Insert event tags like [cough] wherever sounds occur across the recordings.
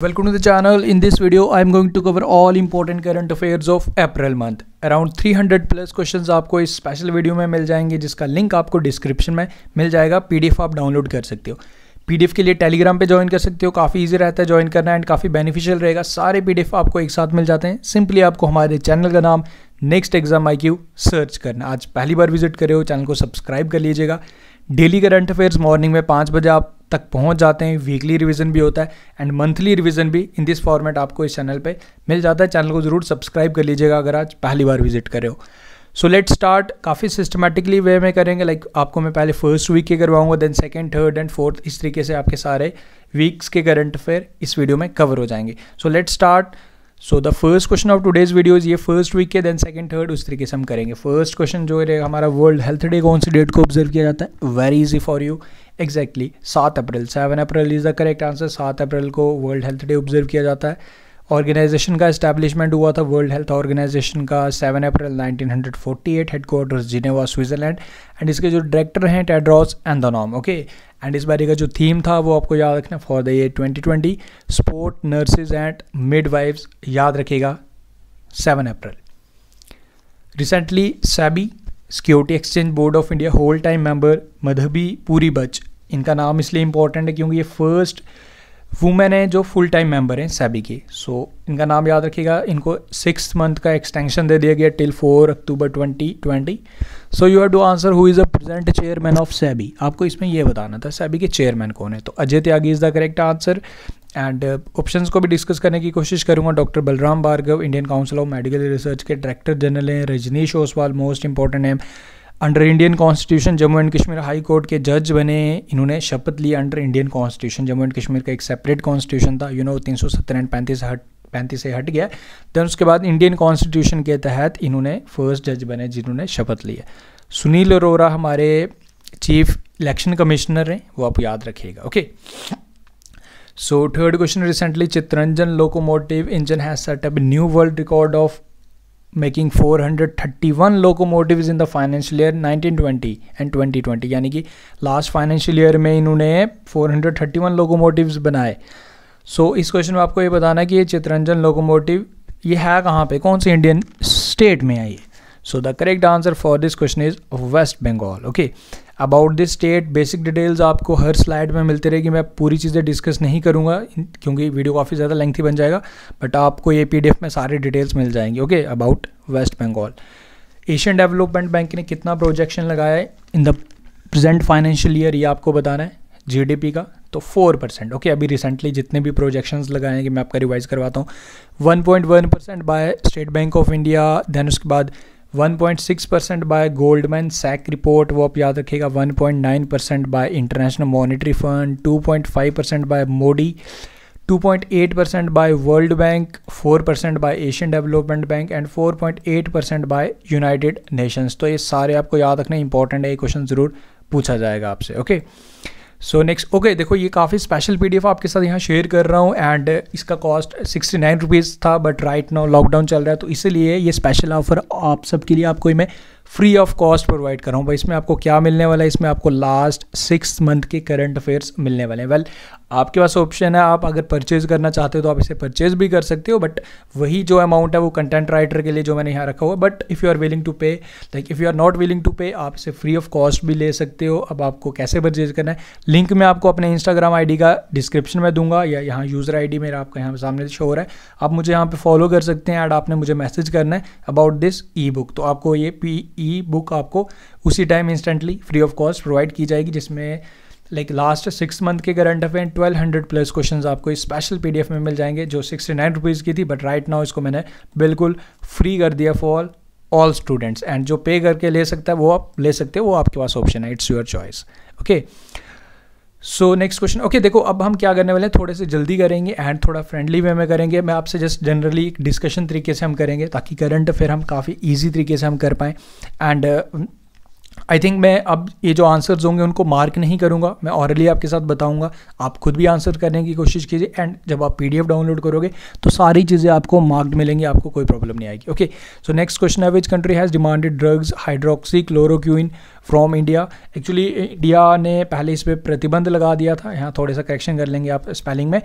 Welcome to the channel. In this video, I am going to cover all important current affairs of April month. Around 300 plus questions आपको इस special video में मिल जाएंगे जिसका link आपको description में मिल जाएगा PDF आप डाउनलोड कर सकते हो पीडीएफ के लिए टेलीग्राम पे ज्वाइन कर सकते हो काफ़ी इजी रहता है ज्वाइन करना एंड काफ़ी बेनिफिशियल रहेगा सारे पीडीएफ आपको एक साथ मिल जाते हैं सिंपली आपको हमारे चैनल का नाम next exam I Q search करना आज पहली बार विजिट करे हो चैनल को सब्सक्राइब कर लीजिएगा डेली करंट अफेयर्स मॉर्निंग में पाँच बजे आप तक पहुंच जाते हैं वीकली रिवीजन भी होता है एंड मंथली रिवीजन भी इन दिस फॉर्मेट आपको इस चैनल पे मिल जाता है चैनल को ज़रूर सब्सक्राइब कर लीजिएगा अगर आज पहली बार विजिट करे हो सो लेट स्टार्ट काफ़ी सिस्टमेटिकली वे में करेंगे लाइक like, आपको मैं पहले फर्स्ट वीक के करवाऊंगा then second third and fourth इस तरीके से आपके सारे वीक्स के करंट अफेयर इस वीडियो में कवर हो जाएंगे so let start so the first question of today's videos ये फर्स्ट वीक के देन सेकंड थर्ड उस तरीके से हम करेंगे फर्स्ट क्वेश्चन जो है हमारा वर्ल्ड हेल्थ डे कौन सी डेट को ऑब्जर्व किया जाता है very easy for you exactly सात अप्रैल seven April is the correct answer सात अप्रैल को वर्ल्ड हेल्थ डे ऑब्जर्व किया जाता है ऑर्गेनाइजेशन का इस्टेब्लिशमेंट हुआ था वर्ल्ड हेल्थ ऑर्गेनाइजेशन का 7 April 1948 headquarters Geneva Switzerland and इसके जो डायरेक्टर हैं Tedros Adhanom okay and इस बारे का जो थीम था वो आपको याद रखना for the year 2020 sport nurses and mid याद रखेगा seven April recently SEBI security exchange board of India whole time member Madhabi Puri Buch इनका नाम इसलिए इंपॉर्टेंट है क्योंकि ये फर्स्ट वुमेन हैं जो फुल टाइम मेंबर हैं सैबी के सो so, इनका नाम याद रखिएगा इनको सिक्स मंथ का एक्सटेंशन दे दिया गया till four October twenty twenty so you have to answer who is a present chairman of SEBI आपको इसमें यह बताना था सैबी के चेयरमैन कौन है तो Ajay Tyagi is the correct answer and option को भी डिस्कस करने की कोशिश करूंगा doctor Balram Bhargav Indian council of medical research के डायरेक्टर जनरल हैं रजनीश ओसवाल मोस्ट इंपॉर्टेंट हैं under Indian constitution Jammu and Kashmir high court के जज बने इन्होंने शपथ ली under Indian constitution Jammu and Kashmir का एक सेपरेट कॉन्स्टिट्यूशन था यू नो तीन सौ सत्तर एंड पैंतीस हट पैंतीस से हट गया देन उसके बाद इंडियन कॉन्स्टिट्यूशन के तहत इन्होंने फर्स्ट जज बने जिन्होंने शपथ ली है सुनील अरोरा हमारे चीफ इलेक्शन कमिश्नर हैं वो आप याद रखिएगा okay so third question recently Chittaranjan locomotive engine has set up new world record of making 431 the financial year nineteen twenty 1920 twenty 2020 यानी कि लास्ट फाइनेंशियल ईयर में इन्होंने 431 लोकोमोटिव्स बनाए सो so, इस क्वेश्चन में आपको ये बताना कि ये चित्रंजन लोकोमोटिव ये है कहाँ पे कौन से इंडियन स्टेट में है ये so the correct answer for this question is West Bengal okay about this state basic details आपको हर स्लाइड में मिलती रहेगी मैं पूरी चीज़ें डिस्कस नहीं करूँगा क्योंकि वीडियो काफ़ी ज़्यादा लेंथी बन जाएगा बट आपको ये पी में सारे डिटेल्स मिल जाएंगे okay about West Bengal Asian development bank ने कितना प्रोजेक्शन लगाया है in the present financial year ये आपको बताना है जीडीपी का तो फोर परसेंट ओके अभी रिसेंटली जितने भी प्रोजेक्शन लगाए हैं मैं आपका रिवाइज करवाता हूँ one point one percent by State Bank of India then उसके बाद 1.6 percent by Goldman Sachs report वो आप याद रखिएगा 1.9 percent by international monetary fund 2.5 percent by Moody 2.8 percent by World Bank 4 percent by Asian development bank and 4.8 percent by United Nations तो ये सारे आपको याद रखना इंपॉर्टेंट है ये क्वेश्चन ज़रूर पूछा जाएगा आपसे okay okay? So next okay देखो ये काफ़ी स्पेशल एफ आपके साथ यहाँ शेयर कर रहा हूँ एंड इसका कॉस्ट सिक्सटी नाइन रुपीज़ था बट राइट नाउ लॉकडाउन चल रहा है तो इसीलिए ये स्पेशल ऑफर आप सबके लिए आपको मैं फ्री ऑफ कॉस्ट प्रोवाइड कर रहा हूँ भाई इसमें आपको क्या मिलने वाला है इसमें आपको लास्ट सिक्स मंथ के करंट अफेयर्स मिलने वाले हैं वेल well, आपके पास ऑप्शन है आप अगर परचेज करना चाहते हो तो आप इसे परचेज भी कर सकते हो बट वही जो अमाउंट है वो कंटेंट राइटर के लिए जो मैंने यहाँ रखा हुआ but if you are willing to pay like if you are not willing to pay आप इसे फ्री ऑफ कॉस्ट भी ले सकते हो अब आपको कैसे परचेज करना है लिंक मैं आपको अपने इंस्टाग्राम आई का डिस्क्रिप्शन में दूंगा या यहाँ यूज़र आई मेरा आपका यहाँ सामने शो हो रहा है आप मुझे यहाँ पर फॉलो कर सकते हैं एंड आपने मुझे मैसेज करना है अबाउट दिस ई बुक तो आपको ये पी ई बुक आपको उसी time instantly free of cost provide की जाएगी जिसमें लाइक लास्ट सिक्स मंथ के current affair twelve hundred plus question आपको इस स्पेशल पी में मिल जाएंगे जो सिक्सटी नाइन रुपीज़ की थी बट राइट नाउ इसको मैंने बिल्कुल फ्री कर दिया फॉर ऑल स्टूडेंट्स एंड जो पे करके ले सकता है वो आप ले सकते हो वो आपके पास ऑप्शन है it's your choice okay so next question okay देखो अब हम क्या करने वाले हैं थोड़े से जल्दी करेंगे एंड थोड़ा फ्रेंडली वे में करेंगे मैं आपसे जस्ट जनरली एक डिस्कशन तरीके से हम करेंगे ताकि करंट अफेयर हम काफ़ी ईजी तरीके से हम कर पाएँ एंड आई थिंक मैं अब ये जो आंसर्स होंगे उनको मार्क नहीं करूँगा मैं ऑरली आपके साथ बताऊँगा आप खुद भी आंसर करने की कोशिश कीजिए एंड जब आप पी डाउनलोड करोगे तो सारी चीज़ें आपको मार्क्ड मिलेंगी आपको कोई प्रॉब्लम नहीं आएगी ओके सो नेक्स्ट क्वेश्चन है which country has demanded drugs hydroxychloroquine from India actually India ने पहले इस पर प्रतिबंध लगा दिया था यहाँ थोड़ा सा करेक्शन कर लेंगे आप स्पेलिंग में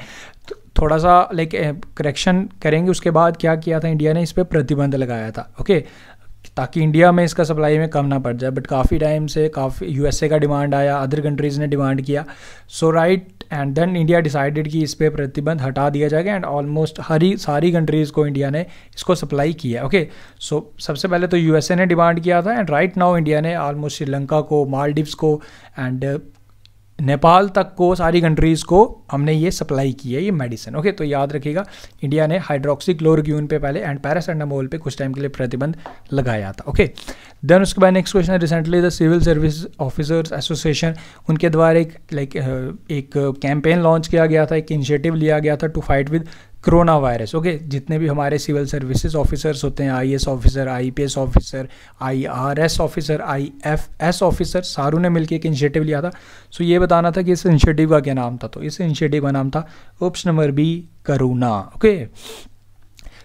थोड़ा सा लाइक करेक्शन करेंगे उसके बाद क्या किया था इंडिया ने इस पर प्रतिबंध लगाया था ओके ताकि इंडिया में इसका सप्लाई में कम ना पड़ जाए बट काफ़ी टाइम से काफ़ी यू का डिमांड आया अदर कंट्रीज़ ने डिमांड किया so right and then India decided कि इस पर प्रतिबंध हटा दिया जाएगा एंड ऑलमोस्ट हरी सारी कंट्रीज़ को इंडिया ने इसको सप्लाई किया ओके okay? सो so, सबसे पहले तो यू ने डिमांड किया था एंड राइट नाउ इंडिया ने ऑलमोस्ट श्रीलंका को मालदीव्स को एंड नेपाल तक को सारी कंट्रीज़ को हमने ये सप्लाई की है ये मेडिसिन ओके तो याद रखिएगा इंडिया ने हाइड्रोक्सी हाइड्रोक्सीक्लोरोक्यून पे पहले एंड पैरासेंडामोल पे कुछ टाइम के लिए प्रतिबंध लगाया था ओके देन उसके बाद नेक्स्ट क्वेश्चन है recently the civil service officers association उनके द्वारा एक लाइक एक कैंपेन लॉन्च किया गया था एक इनिशिएटिव लिया गया था to fight with corona virus okay जितने भी हमारे सिविल सर्विसेज ऑफिसर्स होते हैं IAS officer IPS officer IRS officer IFS officer सारों ने मिलकर एक इनिशिएटिव लिया था सो ये बताना था कि इस इनिशिएटिव का क्या नाम था तो इस इनिशिएटिव का नाम था option number B corona okay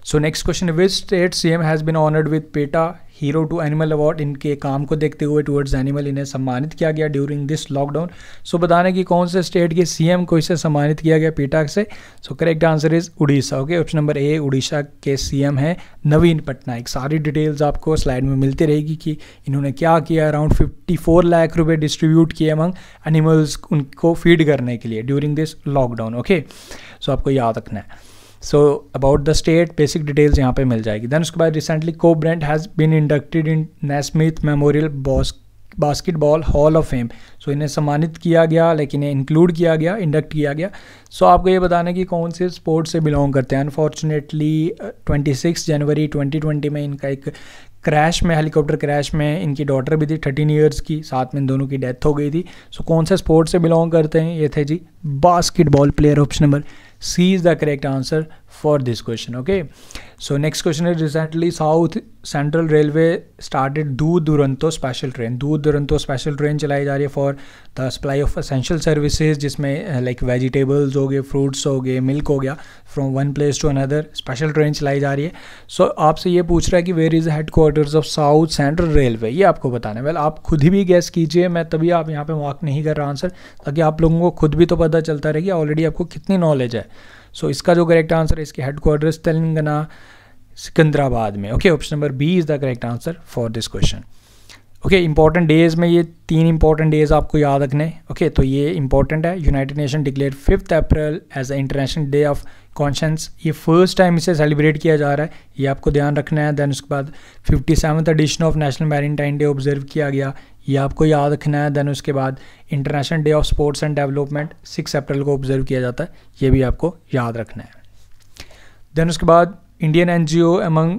so next question which state CM has been honoured with PETA hero to animal award इनके काम को देखते हुए टूवर्ड्स एनिमल इन्हें सम्मानित किया गया ड्यूरिंग दिस लॉकडाउन सो बताने कि कौन से स्टेट के सीएम को इसे सम्मानित किया गया पीटा से so correct answer is Orissa okay option number A Orissa के सीएम हैं नवीन पटनायक सारी डिटेल्स आपको स्लाइड में मिलती रहेगी कि इन्होंने क्या किया अराउंड फिफ्टी फोर लाख रुपये डिस्ट्रीब्यूट किए अमंग एनिमल्स उनको फीड करने के लिए during this lockdown okay so आपको याद रखना है so about the state basic details यहाँ पे मिल जाएगी देन उसके बाद recently Kobe Bryant has been inducted in Naismith memorial boss basketball hall of fame so इन्हें सम्मानित किया गया लेकिन इन्हें इंक्लूड किया गया इंडक्ट किया गया सो so, आपको ये बताना कि कौन से स्पोर्ट्स से बिलोंग करते हैं अनफॉर्चुनेटली 26 जनवरी 2020 में इनका एक क्रैश में हेलीकॉप्टर क्रैश में इनकी डॉटर भी थी थर्टीन ईयर्स की साथ में इन दोनों की डेथ हो गई थी सो so, कौन से स्पोर्ट्स से बिलोंग करते हैं ये थे जी basketball player option number C is the correct answer for this question okay so next question है recently South Central Railway started दूर दुरंतो स्पेशल ट्रेन दूर दुरंतो स्पेशल ट्रेन चलाई जा रही है for the supply of essential services जिसमें like uh, vegetables हो गए फ्रूट्स हो गए मिल्क हो गया from one place to another special train चलाई जा रही है सो so, आपसे ये पूछ रहा है कि where is headquarters of South Central Railway ये आपको बताना है वेल well, आप खुद ही भी गैस कीजिए मैं तभी आप यहाँ पर मार्क नहीं कर रहा आंसर ताकि आप लोगों को खुद भी तो पता चलता रहे कि ऑलरेडी आपको कितनी नॉलेज है सो so, इसका जो करेक्ट आंसर है इसके हेडक्वार्टर्स तेलंगाना सिकंदराबाद में okay option number B is the correct answer for this question okay important days में ये तीन इंपॉर्टेंट डेज आपको याद रखने ओके okay, तो ये इंपॉर्टेंट है United Nation declare fifth April as a international day of conscience ये फर्स्ट टाइम इसे सेलिब्रेट किया जा रहा है ये आपको ध्यान रखना है दैन उसके बाद fifty seventh edition of national maritime day observe किया गया ये आपको याद रखना है दैन उसके बाद international day of sports and development six April को ऑब्जर्व किया जाता है ये भी आपको याद रखना है देन उसके बाद Indian N G O among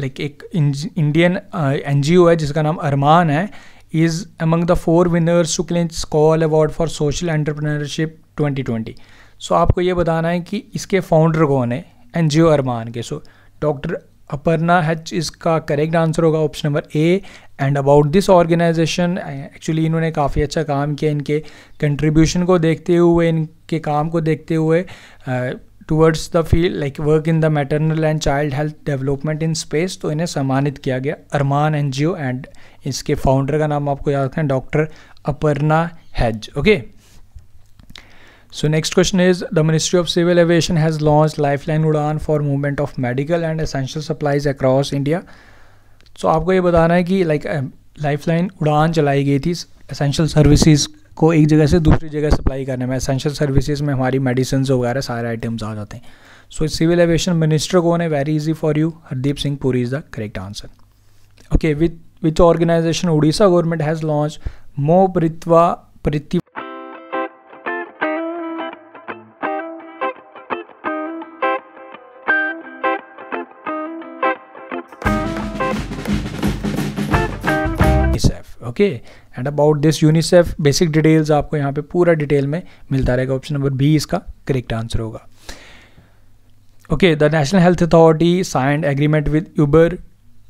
like एक इंडियन एन uh, है जिसका नाम अरमान है is among the four winners to clean Skoll award for social twenty 2020 so आपको ये बताना है कि इसके फाउंडर कौन है एन जी ओ अरमान के सो डॉक्टर अपर्णा हच इसका करेक्ट आंसर होगा option number A and about this organisation actually इन्होंने काफ़ी अच्छा काम किया इनके कंट्रीब्यूशन को देखते हुए इनके काम को देखते हुए uh, towards the field like work in the maternal and child health development in space तो इन्हें सम्मानित किया गया Armaan N G O and इसके फाउंडर का नाम आपको याद रखना है डॉक्टर अपर्णा हैज okay so next question is the ministry of civil aviation has launch life line Udan for movement of medical and essential supplies across India so आपको ये बताना है कि लाइक लाइफ लाइन उड़ान चलाई गई थी एसेंशियल सर्विसेज को एक जगह से दूसरी जगह सप्लाई करने में असेंशियल सर्विसेज में हमारी मेडिसिन वगैरह सारे आइटम्स आ जाते हैं सो सिविल एविएशन मिनिस्टर को है very easy for you Hardeep Singh Puri is the correct answer okay with with organisation Orissa government has launch Mo प्रित्वा प्रिति okay and about this UNICEF basic details आपको यहाँ पे पूरा डिटेल में मिलता रहेगा ऑप्शन नंबर बी इसका करेक्ट आंसर होगा okay the national health authority signed agreement with Uber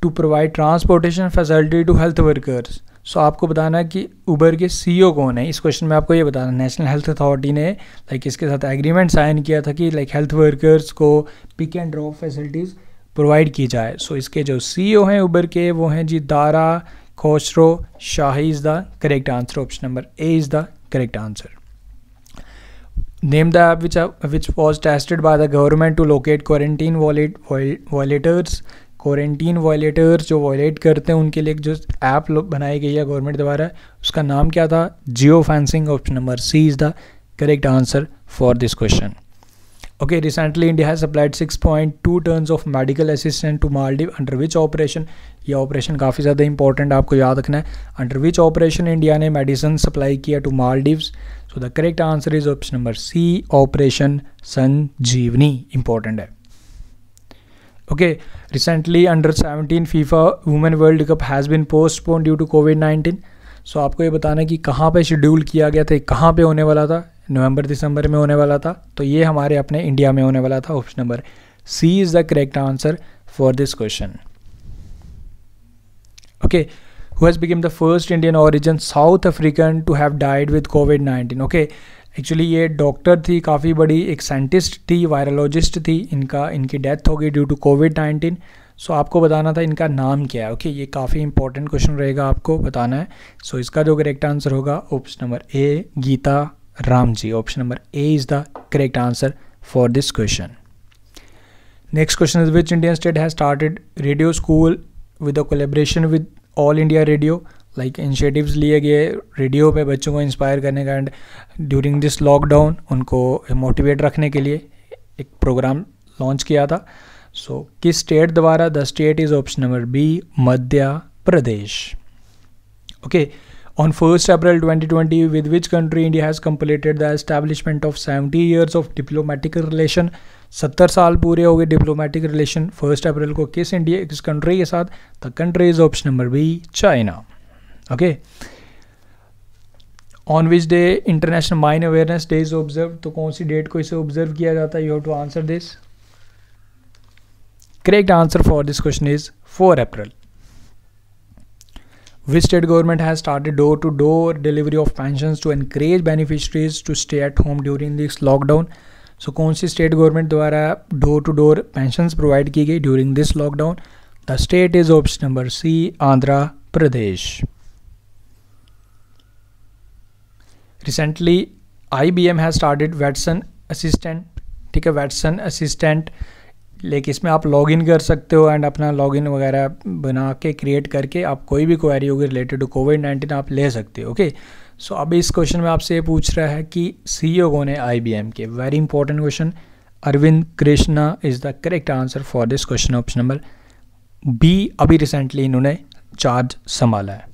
to provide transportation facility to health workers so आपको बताना है कि उबर के सी e कौन है इस क्वेश्चन में आपको ये बताना नेशनल हेल्थ अथॉरिटी ने लाइक like, इसके साथ एग्रीमेंट साइन किया था कि लाइक हेल्थ वर्कर्स को pick and drop facilities provide की जाए सो so, इसके जो सी e हैं उबर के वो हैं जी Dara Khosrow Shahi is the correct answer. Option number A is the correct answer. Name the app which, which was tested by the government to locate quarantine violators. Quarantine violators जो violate करते हैं उनके लिए जो app बनाई गई है government द्वारा उसका नाम क्या था geo fencing option number C is the correct answer for this question Okay, recently India has supplied 6.2 tons of medical assistant to Maldives under which operation ये ऑपरेशन काफ़ी ज़्यादा इंपॉर्टेंट आपको याद रखना है अंडर विच ऑपरेशन इंडिया ने medicine supply किया to Maldives so the correct answer is option number C operation Sanjeevani important है okay recently under 17 FIFA women world cup has been postpone due to Covid 19 so आपको ये बताना है कि कहाँ पे शेड्यूल किया गया था कहाँ पे होने वाला था नवंबर दिसंबर में होने वाला था तो ये हमारे अपने इंडिया में होने वाला था option number C is the correct answer for this question okay who has become the first Indian origin South African to have died with Covid nineteen okay actually ये डॉक्टर थी काफ़ी बड़ी एक साइंटिस्ट थी वायरोलॉजिस्ट थी इनका इनकी death हो गई due to Covid nineteen so आपको बताना था इनका नाम क्या है ओके okay, ये काफ़ी इंपॉर्टेंट क्वेश्चन रहेगा आपको बताना है सो so, इसका जो करेक्ट आंसर होगा option number A Geeta Ram ji option number A is the correct answer for this question next question is which Indian state has started radio school with a collaboration with all India radio like initiatives लिए गए radio पे बच्चों को inspire करने का and during this lockdown उनको motivate रखने के लिए एक प्रोग्राम लॉन्च किया था सो so, किस स्टेट द्वारा the state is option number B Madhya Pradesh okay okay. On 1st April 2020, with which country India has completed the establishment of 70 years of diplomatic relation? 70 साल पूरे हो गए डिप्लोमेटिक रिलेशन 1st अप्रैल को किस इंडिया किस कंट्री के साथ the country is option number B China okay on which day international mine awareness day is observe तो कौन सी डेट को इसे ऑब्जर्व किया जाता है you have to answer this correct answer for this question is 4 April Which state government has started door to door delivery of pensions to encourage beneficiaries to stay at home during this lockdown? So so, कौन सी state government द्वारा door to door pension provide की गई during this lockdown the state is option number C Andhra Pradesh recently I B M has started Watson assistant ठीक है Watson assistant like इसमें आप login कर सकते हो एंड अपना लॉगिन वगैरह बना के क्रिएट करके आप कोई भी क्वेरी होगी रिलेटेड टू कोविड नाइन्टीन आप ले सकते हो ओके सो अब इस क्वेश्चन में आपसे ये पूछ रहा है कि सी ओ e कौन है आई बी एम के very important question Arvind Krishna is the correct answer for this question option number B अभी रिसेंटली इन्होंने चार्ज संभाला है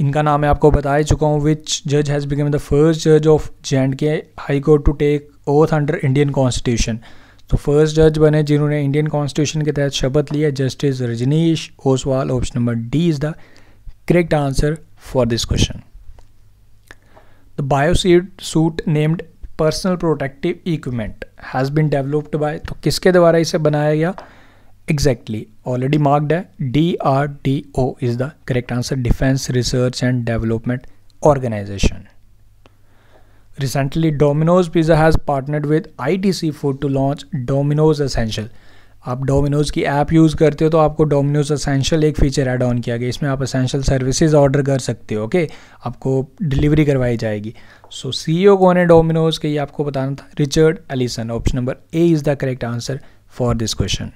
इनका नाम मैं आपको बता ही चुका हूँ विच जज हैज़ बिकम द फर्स्ट जज ऑफ जे एंड के high court to take oath under Indian constitution तो फर्स्ट जज बने जिन्होंने इंडियन कॉन्स्टिट्यूशन के तहत शपथ लिया justice Rajneesh Oswal option number D is the correct answer for this question the Bioseed suit named personal protective equipment has been developed by तो किसके द्वारा इसे बनाया गया एग्जैक्टली ऑलरेडी मार्क्ड है D R D O is the correct answer defence research and development organisation Recently, Domino's Pizza has partnered with ITC Food to launch Domino's Essential. आप Domino's की app use करते हो तो आपको Domino's essential एक feature add on किया गया इसमें आप असेंशियल सर्विसेज ऑर्डर कर सकते हो ओके आपको डिलीवरी करवाई जाएगी सो सी ओ कौन है डोमिनोज़ के ये आपको बताना था Richard Ellison option number A is the correct answer for this question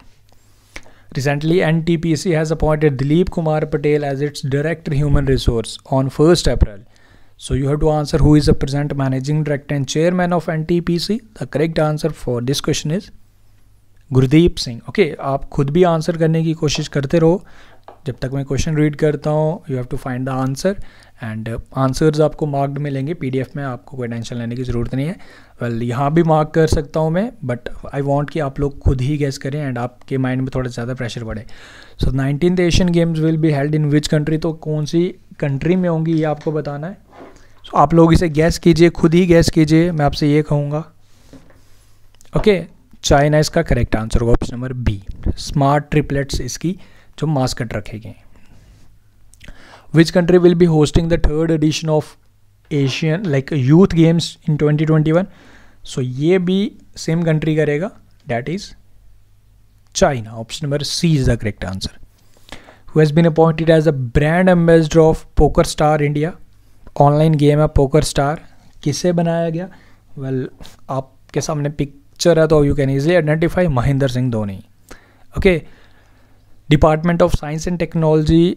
Recently, NTPC has appointed Dilip Kumar Patel as its Director Human Resource on 1st April. So you have to answer who is the present managing director and chairman of NTPC. The correct answer for this question is Gurdeep Singh okay okay, आप खुद भी answer करने की कोशिश करते रहो जब तक मैं क्वेश्चन रीड करता हूँ you have to find the answer and answers आपको मार्क्ड मिलेंगे एफ में आपको कोई टेंशन लेने की ज़रूरत नहीं है वेल well, यहाँ भी मार्क कर सकता हूँ मैं बट आई वॉन्ट कि आप लोग खुद ही गैस करें एंड आपके माइंड में थोड़ा ज़्यादा प्रेशर बढ़े so nineteen Asian games will be held in which country तो कौन सी कंट्री में होंगी ये आपको बताना है आप लोग इसे गैस कीजिए खुद ही गैस कीजिए मैं आपसे ये कहूँगा ओके चाइना इसका करेक्ट आंसर होगा option number B smart triplets इसकी जो मास्कट रखेंगे which country will be hosting the third edition of Asian like youth games in 2021 so ये भी सेम कंट्री करेगा that is China option number C is the correct answer who has been appointed as a brand ambassador of poker star India online game है poker star किसे बनाया गया well well, आपके सामने picture है तो you can easily identify Mahendra Singh Dhoni okay department of science and technology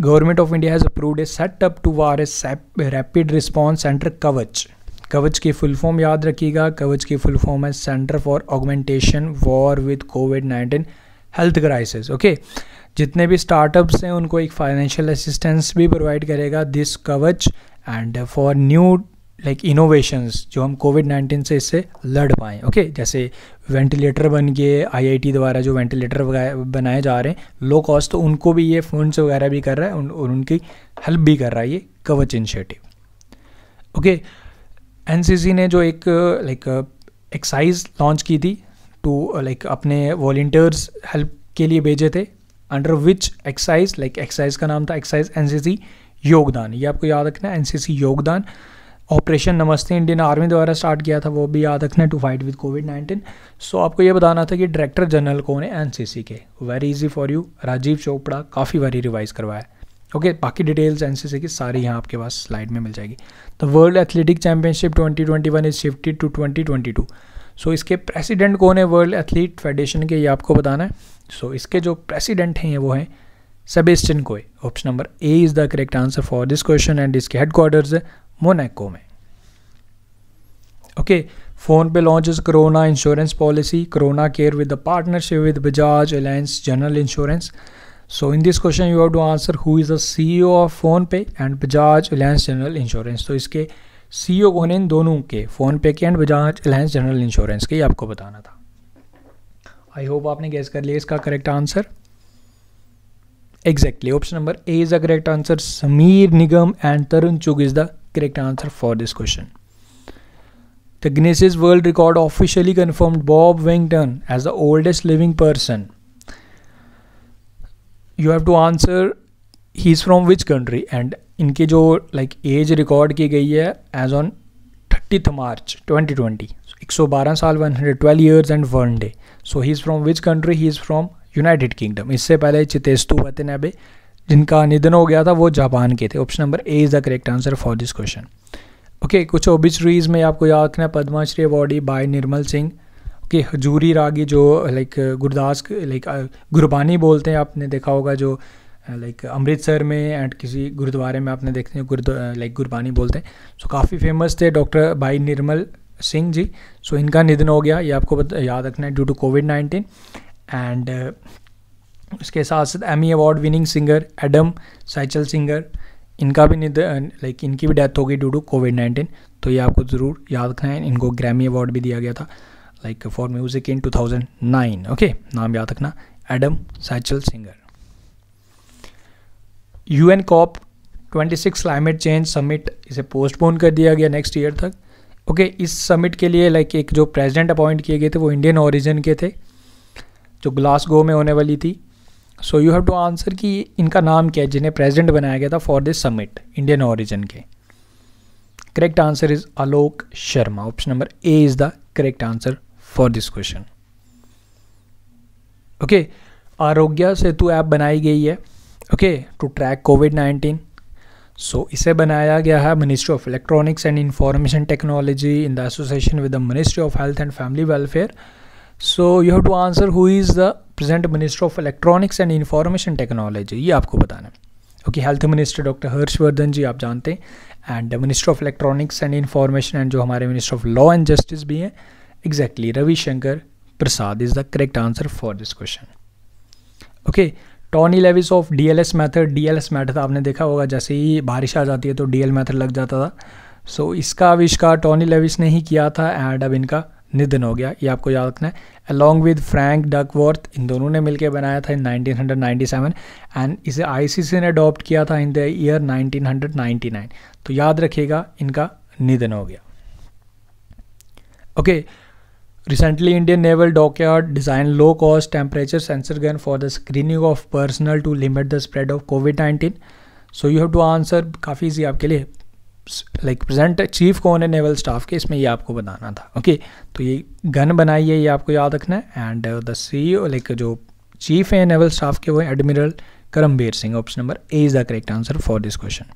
government of India has approved a setup to war a rapid response centre Kavach Kavach की full form याद रखिएगा कवच की फुल फॉर्म है centre for augmentation war with Covid nineteen health crisis okay जितने भी startups हैं उनको एक फाइनेंशियल असिस्टेंस भी प्रोवाइड करेगा this Kavach and for new like innovations जो हम कोविड नाइन्टीन से इससे लड़ पाएँ ओके okay? जैसे वेंटिलेटर बन गए आईआईटी द्वारा जो वेंटिलेटर बनाए जा रहे हैं लो कॉस्ट तो उनको भी ये फंड्स वगैरह भी कर रहा है उन, और उनकी हेल्प भी कर रहा है ये कवच इनिशिएटिव ओके एनसीसी ने जो एक लाइक एक्साइज लॉन्च की थी टू लाइक अपने वॉल्टियर्स हेल्प के लिए भेजे थे under which exercise like exercise का नाम था एक्साइज एनसीसी योगदान ये आपको याद रखना है एनसीसी योगदान ऑपरेशन नमस्ते इंडियन आर्मी द्वारा स्टार्ट किया था वो भी याद रखना है to fight with Covid nineteen so आपको ये बताना था कि डायरेक्टर जनरल कौन है एनसीसी के very easy for you Rajiv Chopra काफ़ी बारी रिवाइज करवाया ओके okay, बाकी डिटेल्स एनसीसी की सारी यहाँ आपके पास स्लाइड में मिल जाएगी the world athletic championship 2021 is shifted to to so इसके प्रेसिडेंट कौन है वर्ल्ड एथलीट फेडरेशन के ये आपको बताना है सो so, इसके जो प्रेसिडेंट हैं वो हैं Sebastian Coe option number A is the correct answer for this question and इसके हेडक्वार्टर्स मोनाको में okay PhonePe launches corona insurance policy corona care with the partnership with Bajaj Allianz general insurance so in this question you have to answer who is the ceo of PhonePe and Bajaj Allianz general insurance तो इसके ओ e कौन है इन दोनों के PhonePe के and Bajaj Allianz general insurance के ये आपको बताना था आई होप आपने गैस कर लिया इसका correct answer exactly option number A is the correct answer Sameer Nigam and Tarun Chugh is the correct answer for this question the Guinness is world record officially confirmed Bob Weighton as the oldest living person you have to answer he is from which country and इनके जो like age record की गई है age on thirtieth March twenty twenty 112 साल 112 years and one day so he is from which country he is from United Kingdom इससे पहले चितेस्तु वतनबे जिनका निधन हो गया था वो जापान के थे option number A is the correct answer for this question okay कुछ ओबिचरीज में आपको याद रखना Padmashri awardee by Nirmal Singh okay Hazuri Ragi जो लाइक गुरदास लाइक गुरबानी बोलते हैं आपने देखा होगा जो लाइक अमृतसर में एंड किसी गुरुद्वारे में आपने देखते हैं गुरु लाइक गुरबानी बोलते हैं सो so, काफ़ी फेमस थे डॉक्टर भाई निर्मल सिंह जी सो so, इनका निधन हो गया ये आपको याद रखना है due to Covid nineteen and इसके साथ साथ Emmy award winning singer Adam साइचल सिंगर इनका भी निधन लाइक uh, इनकी भी डेथ हो गई ड्यू टू कोविड नाइन्टीन तो ये आपको ज़रूर याद रखना है इनको ग्रैमी अवार्ड भी दिया गया था like for music in two thousand nine okay नाम याद रखना एडम साइचल singer U N COP twenty six climate change summit इसे पोस्टपोन कर दिया गया नेक्स्ट ईयर तक ओके okay, इस समिट के लिए लाइक एक जो प्रेसिडेंट अपॉइंट किए गए थे वो इंडियन ओरिजिन के थे जो ग्लासगो में होने वाली थी so you have to answer कि इनका नाम क्या है जिन्हें प्रेसिडेंट बनाया गया था for this summit Indian origin के correct answer is Alok Sharma option number A is the correct answer for this question okay Aarogya Setu app बनाई गई है okay to track Covid nineteen so so, इसे बनाया गया है ministry of electronics and information technology in the association with the ministry of health and family welfare so you have to answer who is the present minister of electronics and information technology ये आपको बताना है okay health minister doctor Harshvardhan ji आप जानते हैं and minister of electronics and information and जो हमारे minister of law and justice भी हैं exactly Ravishankar Prasad is the correct answer for this question okay Tony Lewis of D L S method D L S method आपने देखा होगा जैसे ही बारिश आ जाती है तो डी एल मैथड लग जाता था सो so, इसका आविष्कार टॉनी लेविस ने ही किया था एंड अब इनका निधन हो गया ये आपको याद रखना है अलॉन्ग विद फ्रैंक डकवर्थ इन दोनों ने मिलकर बनाया था इन 1997 एंड इसे आईसीसी ने अडॉप्ट किया था इन द ईयर 1999 तो याद रखिएगा इनका निधन हो गया okay okay, recently Indian naval Dockyard design low cost temperature sensor gun for the screening of personnel to limit the spread of Covid nineteen so you have to answer काफ़ी easy आपके लिए लाइक प्रेजेंट चीफ कौन है naval staff के इसमें ये आपको बताना था ओके okay? तो ये गन बनाई है ये आपको याद रखना है एंड द सी लाइक जो चीफ है नेवल स्टाफ के वो admiral Karambir Singh option number A is the correct answer for this question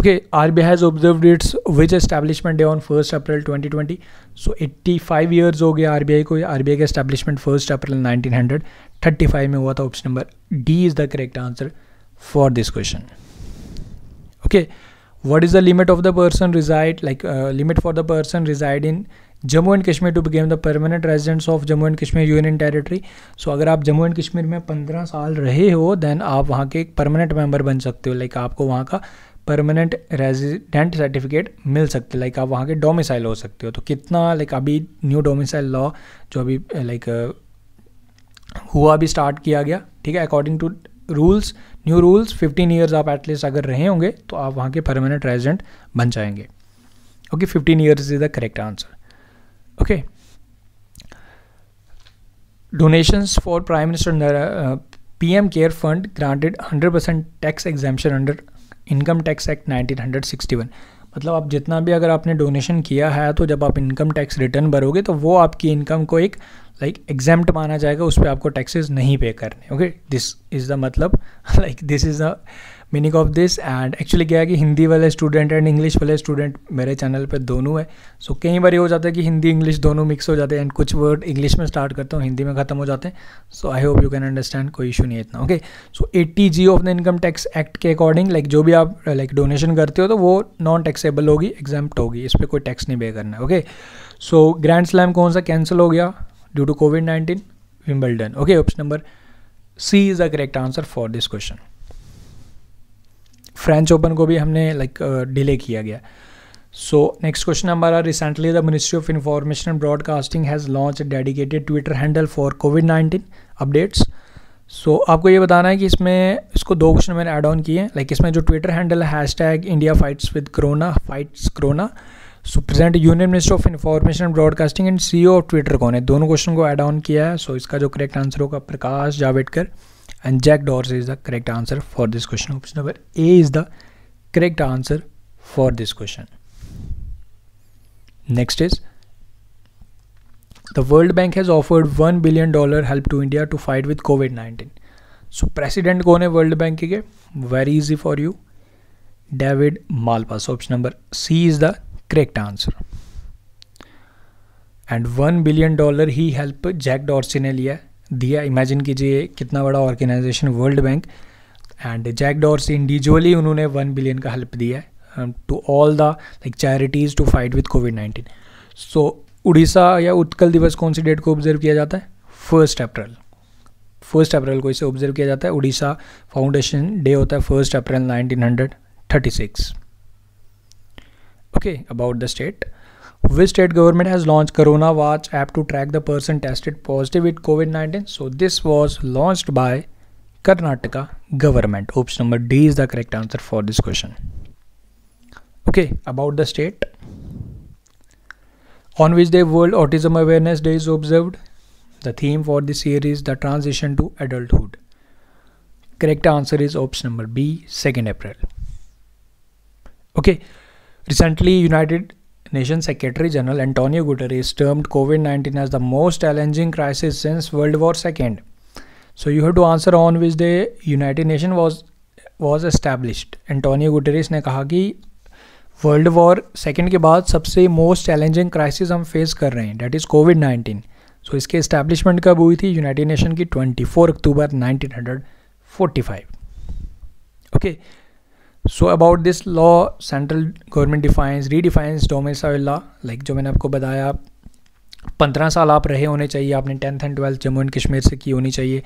okay R B has observe its which establishment day on first April 2020 so 85 five years हो गया are B I को are B I का establishment first April nineteen hundred thirty five में हुआ था option number D is the correct answer for this question okay what is the limit of the person reside like limit for the person reside in Jammu and Kashmir to become the permanent residents of Jammu and Kashmir union territory so अगर आप Jammu and Kashmir में पंद्रह साल रहे हो then आप वहाँ के एक परमानेंट मेम्बर बन सकते हो लाइक आपको वहाँ का परमानेंट रेजिडेंट सर्टिफिकेट मिल सकते लाइक आप वहाँ के डोमिसाइल हो सकते हो तो कितना लाइक अभी न्यू डोमिसाइल लॉ जो अभी लाइक हुआ भी स्टार्ट किया गया ठीक है according to rules new rules fifteen years आप एटलीस्ट अगर रहे होंगे तो आप वहाँ के परमानेंट रेजिडेंट बन जाएंगे okay fifteen years is the correct answer okay for prime minister P M care fund granted hundred percent tax exemption under income tax act 1961 मतलब आप जितना भी अगर आपने डोनेशन किया है तो जब आप इनकम टैक्स रिटर्न भरोगे तो वो आपकी इनकम को एक लाइक like, एग्जाम्प्ट माना जाएगा उस पर आपको टैक्सेस नहीं पे करने ओके दिस इज़ द मतलब like this is the meaning of this and actually क्या है कि हिंदी वाले स्टूडेंट एंड इंग्लिश वाले स्टूडेंट मेरे चैनल पे दोनों है सो कई बार ये हो जाता है कि हिंदी इंग्लिश दोनों मिक्स हो जाते हैं एंड कुछ वर्ड इंग्लिश में स्टार्ट करता हूँ हिंदी में खत्म हो जाते हैं so I hope you can understand कोई इशू नहीं है इतना okay so eighty G of the income tax act के अकॉर्डिंग लाइक जो भी आप लाइक like, डोनेशन करते हो तो वो नॉन टैक्सेबल होगी एग्जाम होगी इस पर कोई टैक्स नहीं पे करना है ओके सो ग्रैंड स्लैम कौन सा कैंसिल हो गया due to Covid nineteen Wimbledon okay option number C is the correct answer for this question French Open को भी हमने लाइक डिले किया गया सो नेक्स्ट क्वेश्चन हमारा recently the ministry of information and broadcasting has launch dedicated Twitter handle for Covid nineteen updates so आपको ये बताना है कि इसमें इसको दो क्वेश्चन मैंने ऐड ऑन किए हैं लाइक इसमें जो ट्विटर हैंडल है hashtag India fights with corona fights corona so present union minister of information and broadcasting and C O of Twitter कौन है दोनों क्वेश्चन को ऐड ऑन किया है सो so, इसका जो करेक्ट आंसर होगा प्रकाश Javadekar and Jack Dorsey is the correct answer for this question. Option number A is the correct answer for this question. Next is the World Bank has offered $1 billion help to India to fight with COVID 19. So, president कौन है World Bank? के very easy for you David Malpass option number C is the correct answer and one billion dollar he help Jack Dorsey ने लिया दिया imagine कीजिए कितना बड़ा organisation World Bank and Jack Dorsey individually उन्होंने one billion का help दिया है to all the like charities to fight with COVID nineteen so Orissa या उत्कल दिवस कौन सी डेट को ऑब्जर्व किया जाता है फर्स्ट अप्रैल फर्स्ट अप्रैल को इसे ऑब्जर्व किया जाता है उड़ीसा फाउंडेशन डे होता है first April nineteen hundred thirty six okay about the state Which state government has launched Corona Watch app to track the person tested positive with COVID-19? So this was launched by Karnataka government. Option number D is the correct answer for this question. Okay, about the state. On which day World Autism Awareness Day is observed? The theme for this year is the transition to adulthood. Correct answer is option number B, 2nd April. Okay, recently United nation secretary general Antonio Guterres is termed COVID nineteen as the most challenging crisis since world war second so you have to answer on which the United Nation was was established Antonio Guterres ने कहा कि world war second के बाद सबसे most challenging crisis हम face कर रहे हैं that is COVID nineteen so इसके इस्टेब्लिशमेंट कब हुई थी यूनाइटेड नेशन की twenty four October nineteen hundred forty five okay so about this law central government defines redefines domicile law like जो मैंने आपको बताया पंद्रह साल आप रहे होने चाहिए आपने tenth and twelfth Jammu and Kashmir से की होनी चाहिए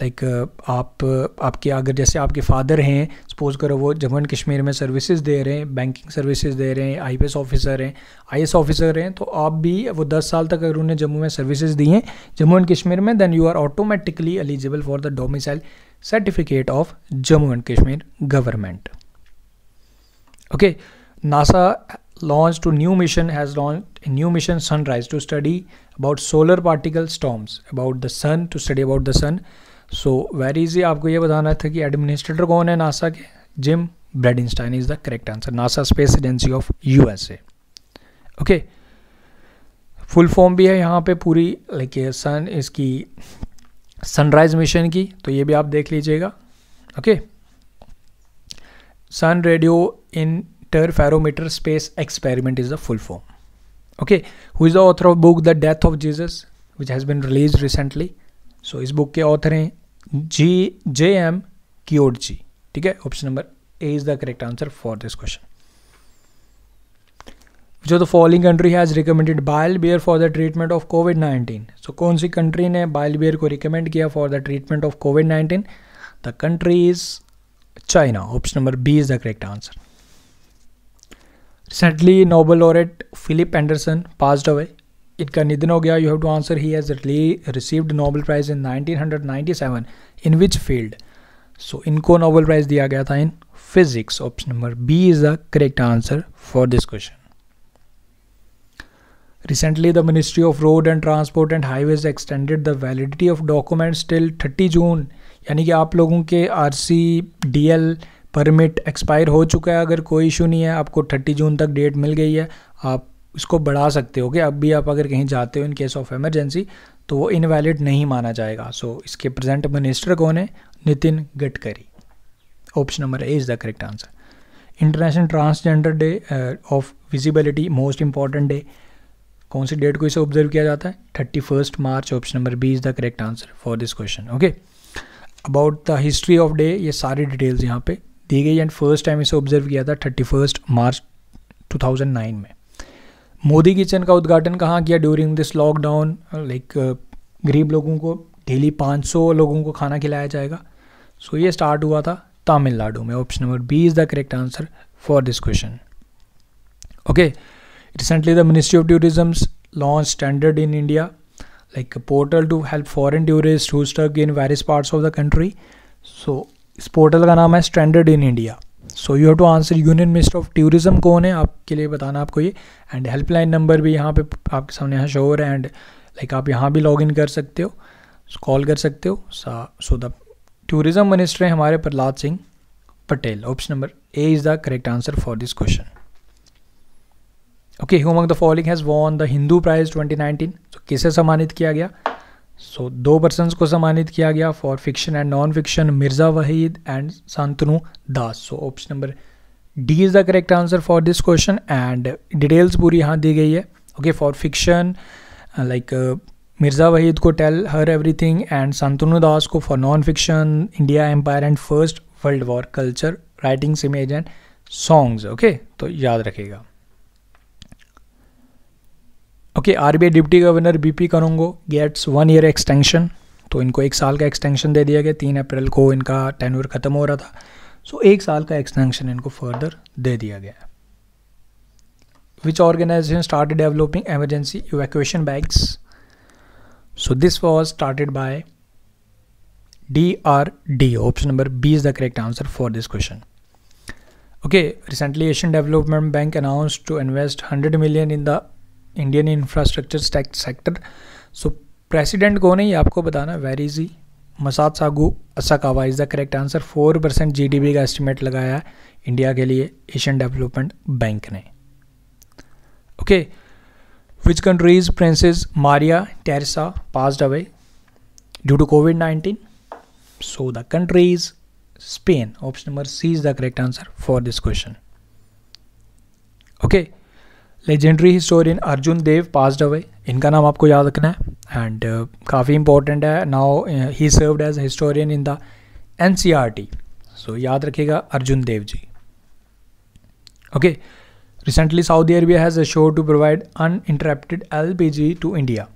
लाइक like, आप आपके अगर जैसे आपके फादर हैं सपोज करो वो जम्मू एंड कश्मीर में सर्विसेज दे रहे हैं बैंकिंग सर्विसेज दे रहे हैं आई ऑफिसर हैं आई ऑफिसर हैं तो आप भी वो दस साल तक अगर उन्हें जम्मू में सर्विसेज दी हैं जम्मू एंड कश्मीर में then you are automatically eligible for the domicile certificate of Jammu and Kashmir government Okay, NASA launched a new mission has launched a new mission Sunrise to study about solar particle storms about the sun to study about the sun. So very easy आपको ये बताना था कि administrator कौन है NASA के Jim Bridenstine is the correct answer NASA space agency of USA okay full form भी है यहाँ पे पूरी लाइक ये सन इसकी सनराइज मिशन की तो ये भी आप देख लीजिएगा okay okay? Sun radio Interferometer space experiment is the full form okay who is the author of book the death of Jesus which has been release recently so इस बुक के author हैं जी जे एम जी ठीक है option number A is the correct answer for this question जो the following country has recommended bile bear for the treatment of Covid nineteen so कौन सी country ने bile bear को recommend किया for the treatment of Covid nineteen the country is China. Option number B is the correct answer. Recently, Nobel laureate Philip Anderson passed away. इनका निधन gaya. You have to answer. He has has received Nobel Prize in 1997 In which field? So, inko Nobel Prize diya gaya tha in physics. Option number B is the correct answer for this question. Recently, the Ministry of Road and Transport and Highways extended the validity of documents till 30 June यानी कि आप लोगों के R C D L permit expire हो चुका है अगर कोई इशू नहीं है आपको थर्टी जून तक डेट मिल गई है आप इसको बढ़ा सकते हो कि अब भी आप अगर कहीं जाते हो इन केस ऑफ एमरजेंसी तो वो इनवैलिड नहीं माना जाएगा सो so, इसके प्रेजेंट मिनिस्टर कौन है Nitin Gadkari option number A is the correct answer international transgender day of visibility most important day कौन सी डेट को इसे ऑब्जर्व किया जाता है thirty first March option number B is the correct answer for this question okay about the history of day ये सारी details यहाँ पे दी गई एंड फर्स्ट टाइम इसे ऑब्जर्व किया था thirty first March two thousand nine में मोदी किचन का उद्घाटन कहाँ किया ड्यूरिंग दिस लॉकडाउन लाइक गरीब लोगों को डेली पाँच सौ लोगों को खाना खिलाया जाएगा सो so, ये स्टार्ट हुआ था तमिलनाडु में option number B is the correct answer for this question okay recently the ministry of tourism launch standard in India like a portal to help foreign tourists who stuck in various parts of the country so इस portal का नाम है standard in India so you have to answer union minister of tourism कौन है आपके लिए बताना आपको ये एंड हेल्पलाइन नंबर भी यहाँ पे आपके सामने यहाँ शोर है एंड लाइक आप यहाँ भी लॉग इन कर सकते हो कॉल कर सकते हो सो द टूरिज्म मिनिस्टर हैं हमारे Prahlad Singh Patel option number A is the correct answer for this question okay who among the following has won the Hindu prize 2019 so किसे सम्मानित किया गया सो so, दो पर्सन को सम्मानित किया गया for fiction and non fiction Mirza Waheed and Shantanu Das so option number D is the correct answer for this question and details पूरी यहाँ दी गई है okay for fiction like Mirza Waheed को tell her everything and Shantanu Das को for non fiction India empire and first world war culture writings image and songs okay तो याद रखेगा okay RBI deputy governor B P करोंगो gets one year extension तो इनको एक साल का एक्सटेंशन दे दिया गया तीन अप्रैल को इनका टेनवर ख़त्म हो रहा था सो so, एक साल का एक्सटेंशन इनको फर्दर दे दिया गया which organisation start developing emergency evacuation bags so this was started by D R D option number B is the correct answer for this question okay recently Asian development bank announce to invest hundred million in the Indian infrastructure sector so president कौन है ये आपको बताना very easy Masatsugu Asakawa is the correct answer four percent G का estimate लगाया है India के लिए एशियन डेवलपमेंट बैंक ने okay which countries princess Maria Teresa passed away due to Covid nineteen so the countries Spain option number C is the correct answer for this question legendary historian Arjun Dev passed away इनका नाम आपको याद रखना है एंड uh, काफ़ी important है now he served as historian in the N C R T so याद रखिएगा Arjun Dev ji okay recently Saudi Arabia has assure to provide uninterrupted L P G to India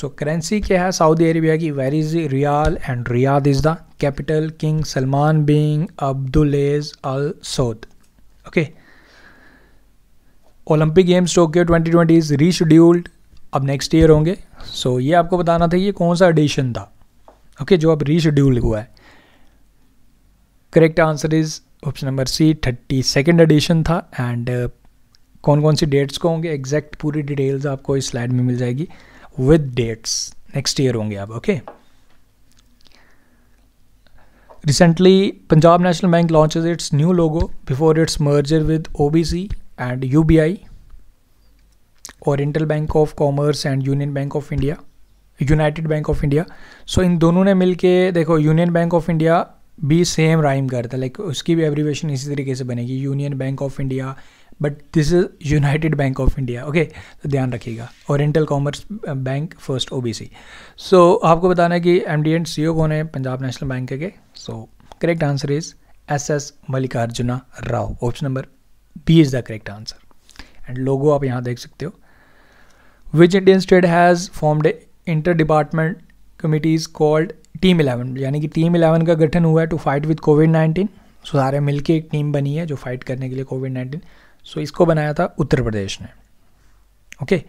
so currency क्या है Saudi Arabia की where is riyal and Riyadh is the capital king Salman bin Abdulaziz Al Saud okay okay? Olympic games Tokyo 2020 is rescheduled अब next year होंगे so so, ये आपको बताना था ये कौन सा एडिशन था ओके okay, जो अब रीशेड्यूल्ड हुआ है correct answer is option number C thirty second edition था एंड uh, कौन कौन सी डेट्स को होंगे एग्जैक्ट पूरी डिटेल्स आपको इस स्लाइड में मिल जाएगी विद डेट्स नेक्स्ट ईयर होंगे आप okay recently Punjab national bank launches its new logo before its merger with O B C and U B I oriental bank of commerce and union bank of India united bank of India so इन दोनों ने मिल के देखो union bank of India भी same rhyme करता है like उसकी भी एब्रीवेशन इसी तरीके से बनेगी union bank of India but this is united bank of India okay तो ध्यान रखिएगा oriental commerce bank first O B C so आपको बताना है कि M D and C O कौन है पंजाब नेशनल बैंक के so correct answer is S S Mallikarjuna Rao option number B is the correct answer and logo आप यहाँ देख सकते हो which Indian state has formed inter department committees called team eleven यानी कि टीम इलेवन का गठन हुआ है to fight with Covid nineteen so सारे के एक टीम बनी है जो फाइट करने के लिए कोविड नाइन्टीन सो इसको बनाया था उत्तर प्रदेश ने okay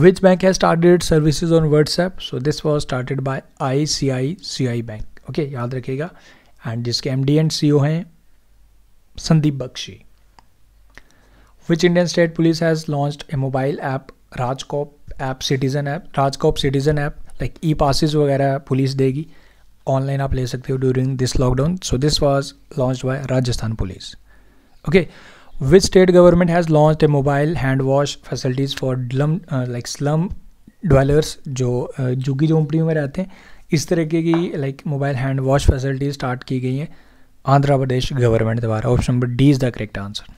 which bank has started services on WhatsApp so this was started by I C I C I bank okay याद रखिएगा एंड जिसके M D and C O हैं Sandeep Bakshi which Indian state police has launched a mobile app RajCop app citizen app RajCop citizen app like e passes वगैरह police देगी online आप ले सकते हो during this lockdown so this was launch bye Rajasthan police okay which state government has launch a mobile hand wash facilities for डलम like slum dwellers जो झुग्गी uh, झोंपड़ियों में रहते हैं इस तरीके की like mobile hand wash facilities start की गई हैं आंध्र प्रदेश गवर्नमेंट द्वारा option number D is the correct answer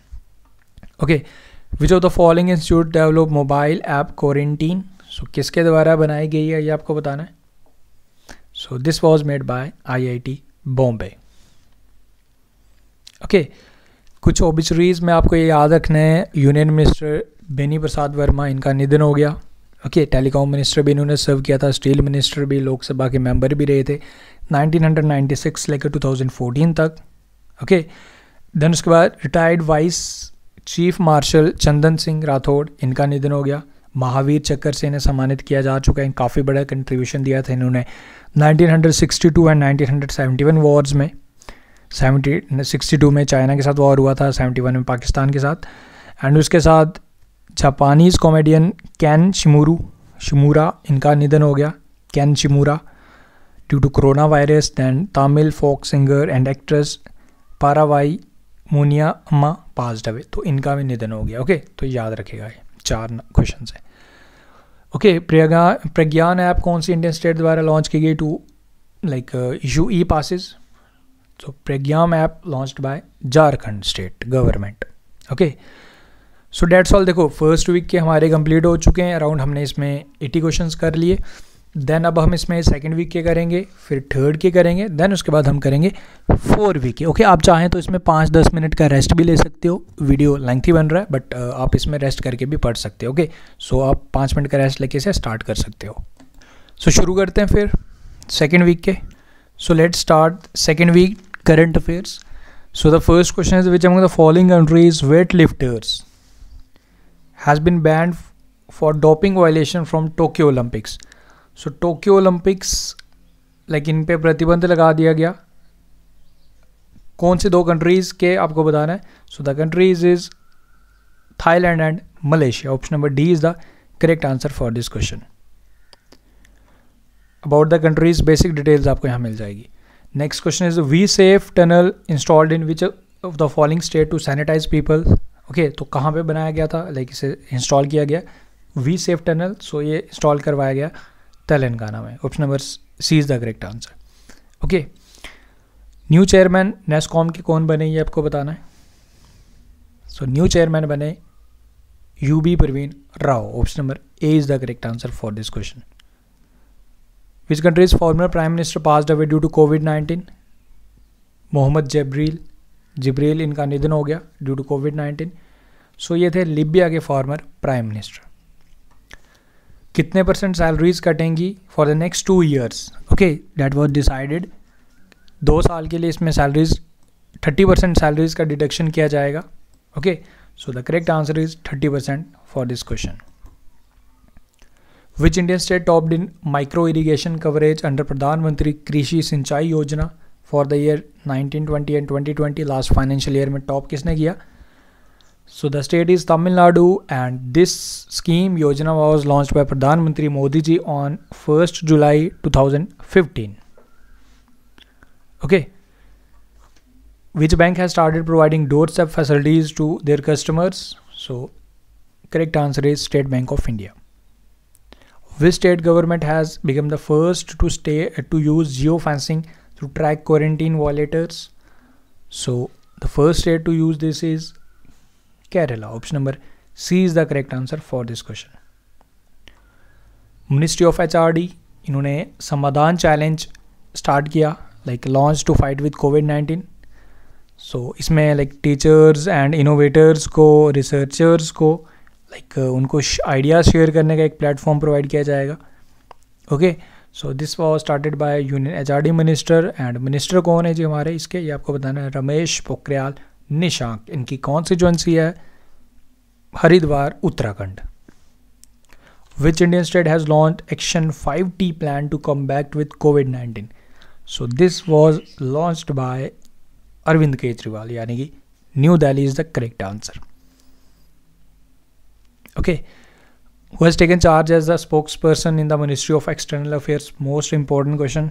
okay which of the following institute develop mobile app quarantine so किसके द्वारा बनाई गई है ये आपको बताना है so this was made by I I T Bombay okay कुछ ओबिचरीज में आपको ये याद रखना है यूनियन मिनिस्टर बेनी प्रसाद वर्मा इनका निधन हो गया ओके टेलीकॉम मिनिस्टर भी इन्होंने सर्व किया था स्टील मिनिस्टर भी लोकसभा के मेंबर भी रहे थे 1996 लेकर 2014 तक ओके देन उसके बाद retired vice chief marshal Chandan Singh Rathore इनका निधन हो गया महावीर चक्कर से इन्हें सम्मानित किया जा चुका है काफ़ी बड़ा कंट्रीब्यूशन दिया था इन्होंने 1962 एंड 1971 वॉर्स में 70 62 में चाइना के साथ वॉर हुआ था 71 में पाकिस्तान के साथ एंड उसके साथ Japanese comedian Ken Shimuru Shimura इनका निधन हो गया Ken Shimura due to corona virus then Tamil folk singer and actress Paravai Muniyamma pass away तो इनका भी निधन हो गया ओके तो याद रखेगा ये चार क्वेश्चन है ओके प्रज्ञा प्रज्ञान ऐप कौन सी इंडियन स्टेट द्वारा लॉन्च की गई to like you e passes तो Pragyan app launch by Jharkhand state government okay so that's all देखो फर्स्ट वीक के हमारे कंप्लीट हो चुके हैं अराउंड हमने इसमें एटी क्वेश्चंस कर लिए देन अब हम इसमें सेकेंड वीक के करेंगे फिर थर्ड के करेंगे देन उसके बाद हम करेंगे फोर वीक के ओके आप चाहें तो इसमें पाँच दस मिनट का रेस्ट भी ले सकते हो वीडियो लेंथी बन रहा है बट uh, आप इसमें रेस्ट करके भी पढ़ सकते हो ओके सो आप पाँच मिनट का रेस्ट लेके इसे स्टार्ट कर सकते हो सो so, शुरू करते हैं फिर सेकेंड वीक के so let start second week current affairs so the first question is which among the following countries weight lifters has been banned for doping violation from Tokyo Olympics so Tokyo Olympics like इन पे प्रतिबंध लगा दिया गया कौन से दो countries के आपको बताना है so the countries is Thailand and Malaysia option number D is the correct answer for this question about the countries basic details आपको यहाँ मिल जाएगी next question is V safe tunnel installed in which of the following state to sanitise people okay तो कहाँ पे बनाया गया था लाइक like इसे इंस्टॉल किया गया वी सेफ टनल सो ये इंस्टॉल करवाया गया तेलंगाना में option number C is the correct answer okay new chairman NASSCOM के कौन बने ये आपको बताना है सो न्यू चेयरमैन बने U B Praveen Rao option number A is the correct answer for this question which countries former prime minister pass away due to Covid nineteen Mohammed Jibril Jibril इनका निधन हो गया due to Covid nineteen so ये थे Libya के former prime minister कितने percent salaries कटेंगी for the next two years okay that was decided दो साल के लिए इसमें सैलरीज थर्टी परसेंट सैलरीज का डिडक्शन किया जाएगा okay so the correct answer is thirty percent for this question which Indian state top in micro irrigation coverage under Pradhan Mantri Krishi Sinchai Yojana for the year nineteen twenty and twenty twenty last financial year में top किसने किया So the state is Tamil Nadu and this scheme Yojana was launched by Pradhan Mantri Modi ji on 1st July 2015. Okay. Which bank has started providing doorstep facilities to their customers? So correct answer is State Bank of India. Which state government has become the first to stay to use geofencing to track quarantine violators? So the first state to use this is Kerala option number C is the correct answer for this question ministry of H इन्होंने Samadhan challenge start किया like launch to fight with Covid nineteen so इसमें like teachers and innovators को researchers को like like, uh, उनको idea share करने का एक platform provide किया जाएगा okay so this was started by union H minister and minister कौन है जी हमारे इसके ये आपको बताना है रमेश पोखरियाल निशांक इनकी कौन सी ज्वेंसी है Haridwar Uttarakhand which Indian state has launch action five T plan to come back with Covid nineteen so this was launch by Arvind Kejriwal यानी कि new Delhi is the correct answer okay who's taken charge as the spokes person in the ministry of external affairs most important question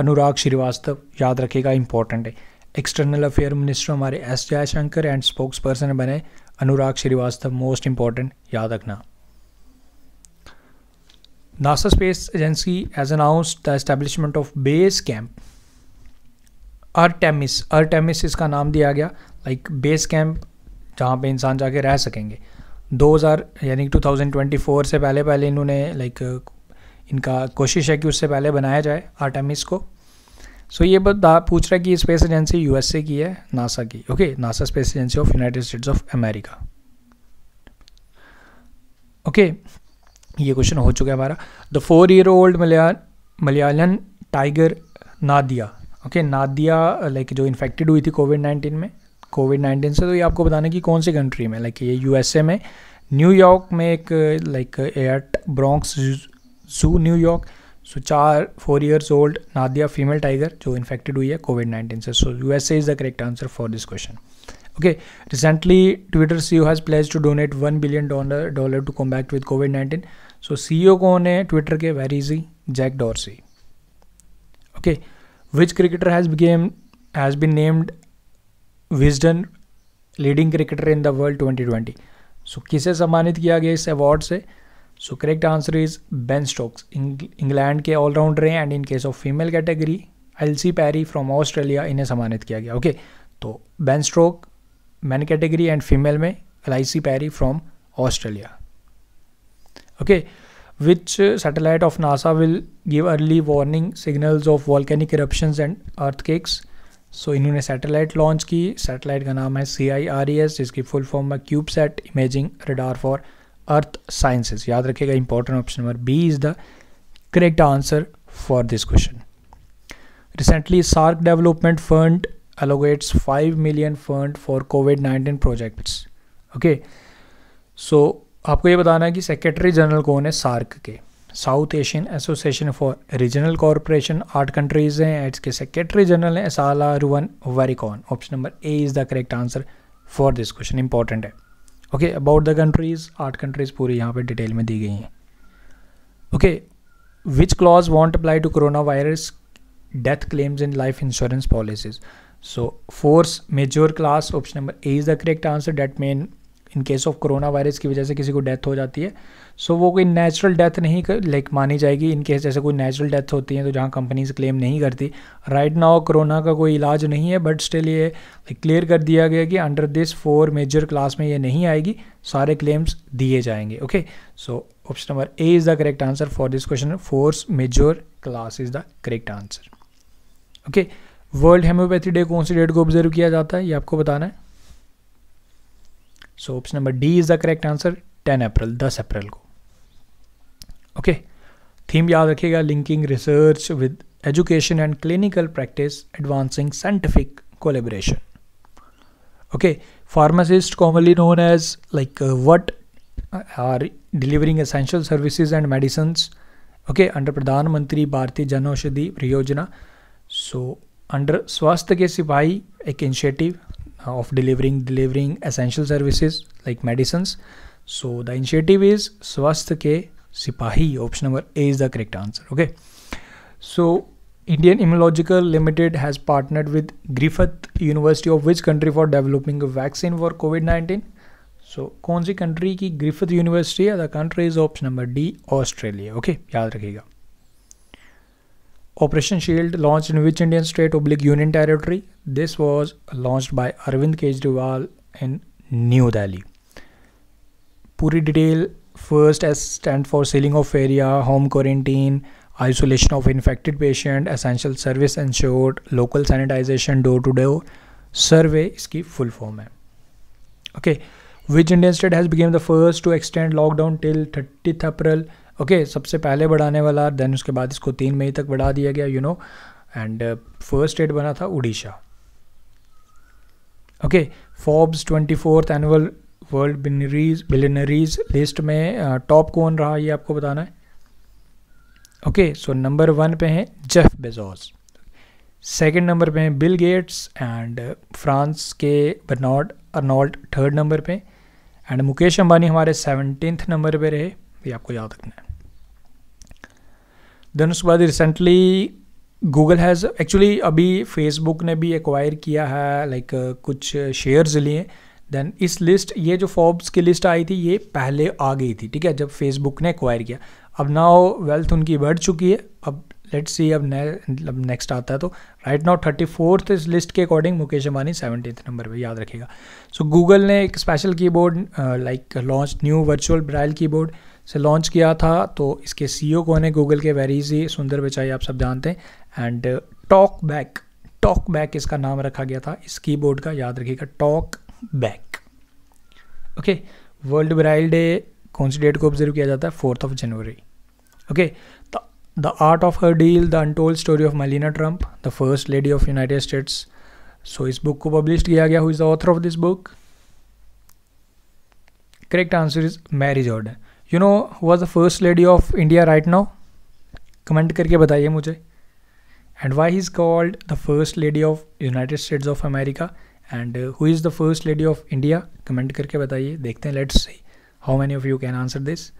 Anurag Shrivastava याद रखेगा important है external affair minister हमारे S Jaishankar and spokes person बने अनुराग Srivastava most important याद रखना NASA space agency as announce the establishment of base camp Artemis Artemis इसका नाम दिया गया लाइक बेस कैंप जहाँ पे इंसान जाके रह सकेंगे 2000 यानी 2024 से पहले पहले इन्होंने लाइक इनका कोशिश है कि उससे पहले बनाया जाए आर्टेमिस को सो ये बता पूछ रहा है कि स्पेस एजेंसी यूएसए की है नासा की okay NASA space agency of United states of America okay ये क्वेश्चन हो चुका है हमारा the four year old Malayan Malayan tiger Nadia okay okay, Nadia like जो इन्फेक्टेड हुई थी कोविड नाइन्टीन में कोविड नाइन्टीन से तो ये आपको बताना कि कौन सी कंट्री में लाइक ये यूएसए में न्यूयॉर्क में एक लाइक एयर ब्रॉन्क्स जू न्यूयॉर्क सो चार four years old Nadia female tiger जो इन्फेक्टेड हुई है कोविड नाइन्टीन से so U S A is the correct answer for this question okay recently Twitter C O has pledge to donate one billion dollar dollar to combat with Covid nineteen so C O कौन है Twitter के very easy Jack Dorsey okay which cricketer has become has been named Wisden leading cricketer in the world twenty twenty so किसे सम्मानित किया गया इस award से so correct answer is Ben Stokes England के ऑलराउंडर हैं and in case of female category Ellyse Perry from Australia इन्हें सम्मानित किया गया ओके okay? तो Ben stroke man category and female में Ellyse Perry from Australia okay satellite of NASA will give early warning signals of volcanic volcanic and earthquakes so इन्होंने satellite launch की satellite का नाम है C I R E S जिसकी full form है cube sat imaging radar for earth sciences याद रखिएगा important option number B is the correct answer for this question recently SAARC development fund allocates five million fund for Covid nineteen projects okay so आपको ये बताना है कि secretary general कौन है सार्क के South Asian association for regional corporation आठ countries हैं एट्स के सेक्रेटरी जनरल हैं Esala Ruwan Weerakoon option number A is the correct answer for this question important है ओके अबाउट द कंट्रीज़ आठ कंट्रीज़ पूरी यहाँ पे डिटेल में दी गई हैं okay which clause won't apply to corona virus death claims in life insurance policies so force majeure clause option number A is the correct answer that main in case of corona virus की वजह से किसी को death हो जाती है so so, वो कोई नेचुरल डेथ नहीं लाइक मानी जाएगी इन केस जैसे कोई नेचुरल डेथ होती है तो जहाँ कंपनीज क्लेम नहीं करती राइट नाउ कोरोना का कोई इलाज नहीं है बट स्टिल ये क्लियर कर दिया गया कि under this force majeure clause में ये नहीं आएगी सारे क्लेम्स दिए जाएंगे okay so option number A is the correct answer for this question force majeure clause is the correct answer okay world homeopathy day कौन सी डेट को ऑब्जर्व किया जाता है ये आपको बताना है so option number D is the correct answer ten April दस अप्रैल को ओके थीम याद रखिएगा linking research with education and clinical practice advancing scientific collaboration okay pharmacist commonly known as like what are delivering essential services and medicine okay under Pradhan Mantri Bharatiya जन औषधि परियोजना so under स्वास्थ्य के सिपाही एक initiative of delivering delivering essential services like medicines so the initiative is swasth ke sipahi option number a is the correct answer okay so indian immunological limited has partnered with griffith university of which country for developing a vaccine for covid-19 so, kaun si country ki griffith university hai the country is option number d australia okay yaad rakhiyega Operation Shield launched in which Indian state oblique union territory? This was launched by Arvind Kejriwal in New Delhi. Puri detail first S stand for sealing of area, home quarantine, isolation of infected patient, essential service ensured, local sanitization door to door, survey इसकी full form hai. Okay, which Indian state has become the first to extend lockdown till 30th April okay okay, सबसे पहले बढ़ाने वाला then उसके बाद इसको तीन मई तक बढ़ा दिया गया you know and first state बना था Orissa okay Forbes twenty fourth annual world billionaires billionaires list में टॉप uh, कौन रहा ये आपको बताना है ओके सो नंबर वन पे हैं जेफ बेजोस सेकंड नंबर पे हैं बिल गेट्स एंड फ्रांस के बर्नॉड अर्नॉल्ड थर्ड नंबर पे एंड मुकेश अंबानी हमारे सेवनटीन नंबर पे रहे ये आपको याद रखना है देन उसके बाद रिसेंटली गूगल हैज़ एक्चुअली अभी फेसबुक ने भी एक्वायर किया है लाइक like, कुछ शेयर्स लिए देन इस लिस्ट ये जो फॉर्ब्स की लिस्ट आई थी ये पहले आ गई थी ठीक है जब फेसबुक ने एक्वायर किया अब ना वेल्थ उनकी बढ़ चुकी है अब लेट्स सी अब ने, अब नेक्स्ट आता है तो राइट नाउ थर्टी फोर्थ इस लिस्ट के according Mukesh Ambani seventieth number पर याद रखेगा सो so, गूगल ने एक special keyboard like launch new virtual braille keyboard से लॉन्च किया था तो इसके ओ e कौन है गूगल के वेरीजी सुंदर बिचाई आप सब जानते हैं and talk back talk back इसका नाम रखा गया था इस कीबोर्ड का याद रखिएगा talk back okay world braille day कौन सी डेट को ऑब्जर्व किया जाता है fourth of January okay the art of her deal the untold story of Melania Trump the first lady of United States so इस बुक को publish किया गया who is the author of this book correct answer is Mary Jordan you know हुआ the first lady of India right now comment करके बताइए मुझे and why is called the first lady of United states of America and who is the first lady of India comment करके बताइए देखते हैं let's see how many of you can answer this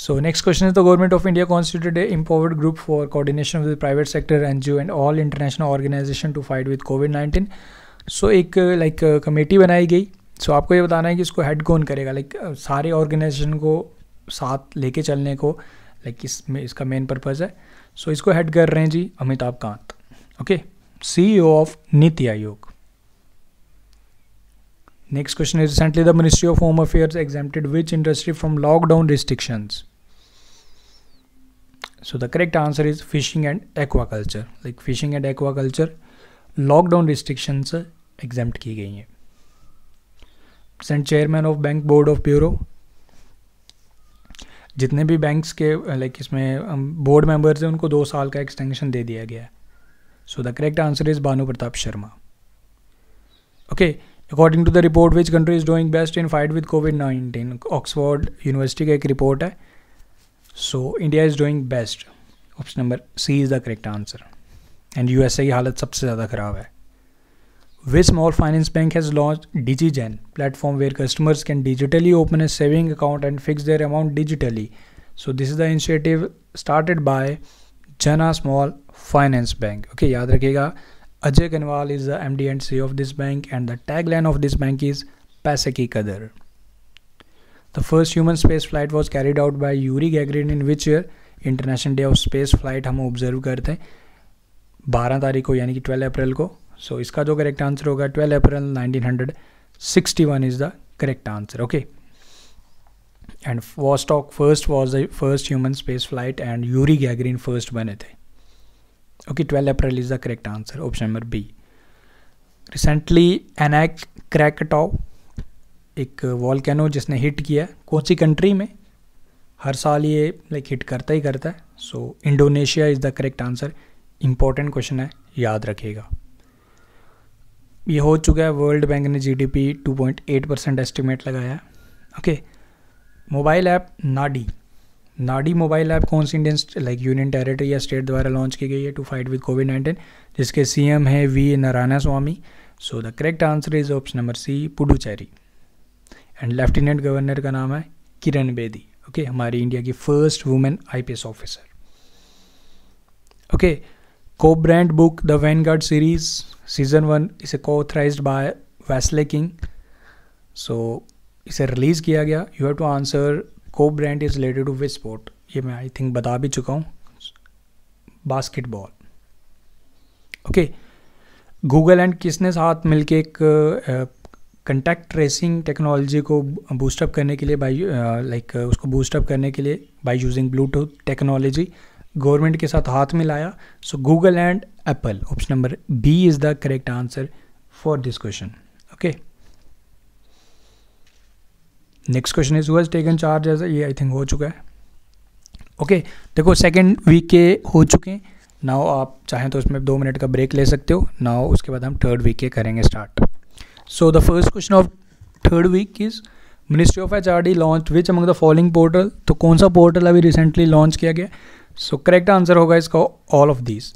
So next question is the government of India constituted a group for for with private sector N G O and all international organization to fight with Covid nineteen so एक like uh, committee uh, बनाई गई सो so, आपको ये बताना है कि इसको head कौन करेगा लाइक uh, सारे ऑर्गेनाइजेशन को साथ लेके चलने को लाइक इसमें इसका मेन पर्पज़ है सो so, इसको हेड कर रहे हैं ji Amitabh Kant okay CEO of NITI Aayog next question is recently the ministry of home affairs exempted which industry from lockdown restriction so the correct answer is fishing and aquaculture like fishing and aquaculture lockdown restriction exempt की गई हैं present chairman of bank board of जितने भी banks के like uh, इसमें board um, members हैं उनको दो साल का एक्सटेंशन दे दिया गया है so the correct answer is Bhanu Pratap Sharma okay according to the report which country is doing best in fight with Covid nineteen Oxford University का एक रिपोर्ट है so India is doing best option number C is the correct answer and USA की हालत सबसे ज़्यादा ख़राब है Wish Small Finance Bank has launched DigiGen, platform where customers can digitally open a saving account and fix their amount digitally. So this is the initiative started by Jana Small Finance Bank. Okay, याद रखिएगा Ajay Kanwal is the MD and CEO of this bank and the tagline of this bank is पैसे की कदर. The first human space flight was carried out by Yuri Gagarin in which year? International Day of Space Flight हम observe करते हैं 12 तारीख को यानी कि 12 अप्रैल को सो इसका जो करेक्ट आंसर होगा twelve April 1961 is the correct answer okay and Vostok first was the first human space flight and Yuri Gagarin first बने थे okay twelve April is the correct answer option number B recently Anak Krakatoa एक volcano जिसने hit किया कौन सी country में हर साल ये लाइक हिट करता ही करता है so Indonesia is the correct answer important question है याद रखेगा ये हो चुका है वर्ल्ड बैंक ने जी 2.8 परसेंट एस्टिमेट लगाया ओके मोबाइल ऐप नाडी नाडी मोबाइल ऐप कौन सी इंडियन लाइक यूनियन टेरेटरी या स्टेट द्वारा लॉन्च की गई है to fight with Covid nineteen जिसके सी एम है V Narayanaswamy so the correct answer is option number C Puducherry and lieutenant governor का नाम है किरण बेदी ओके okay, हमारी इंडिया की first women S officer okay okay, co-brand book the vanguard series season 1 इसे co-authorized by Wesley King so इसे release किया गया you have to answer co-brand is related to which sport ये मैं I think बता भी चुका हूँ बास्केटबॉल ओके गूगल एंड किसने साथ मिलके एक कंटैक्ट ट्रेसिंग टेक्नोलॉजी को बूस्टअप करने के लिए बाई लाइक उसको बूस्टअप करने के लिए by using Bluetooth technology government के साथ हाथ मिलाया so Google and Apple option number B is the correct answer for this question okay next question is who's taken charge as ये आई थिंक हो चुका है ओके okay, देखो second week के हो चुके हैं नाउ आप चाहें तो उसमें दो मिनट का ब्रेक ले सकते हो नाउ उसके बाद हम थर्ड वीक के करेंगे start so the first question of third week is ministry of H R D launch which among the following portal तो कौन सा पोर्टल अभी रिसेंटली लॉन्च किया गया सो करेक्ट आंसर होगा इसका all of this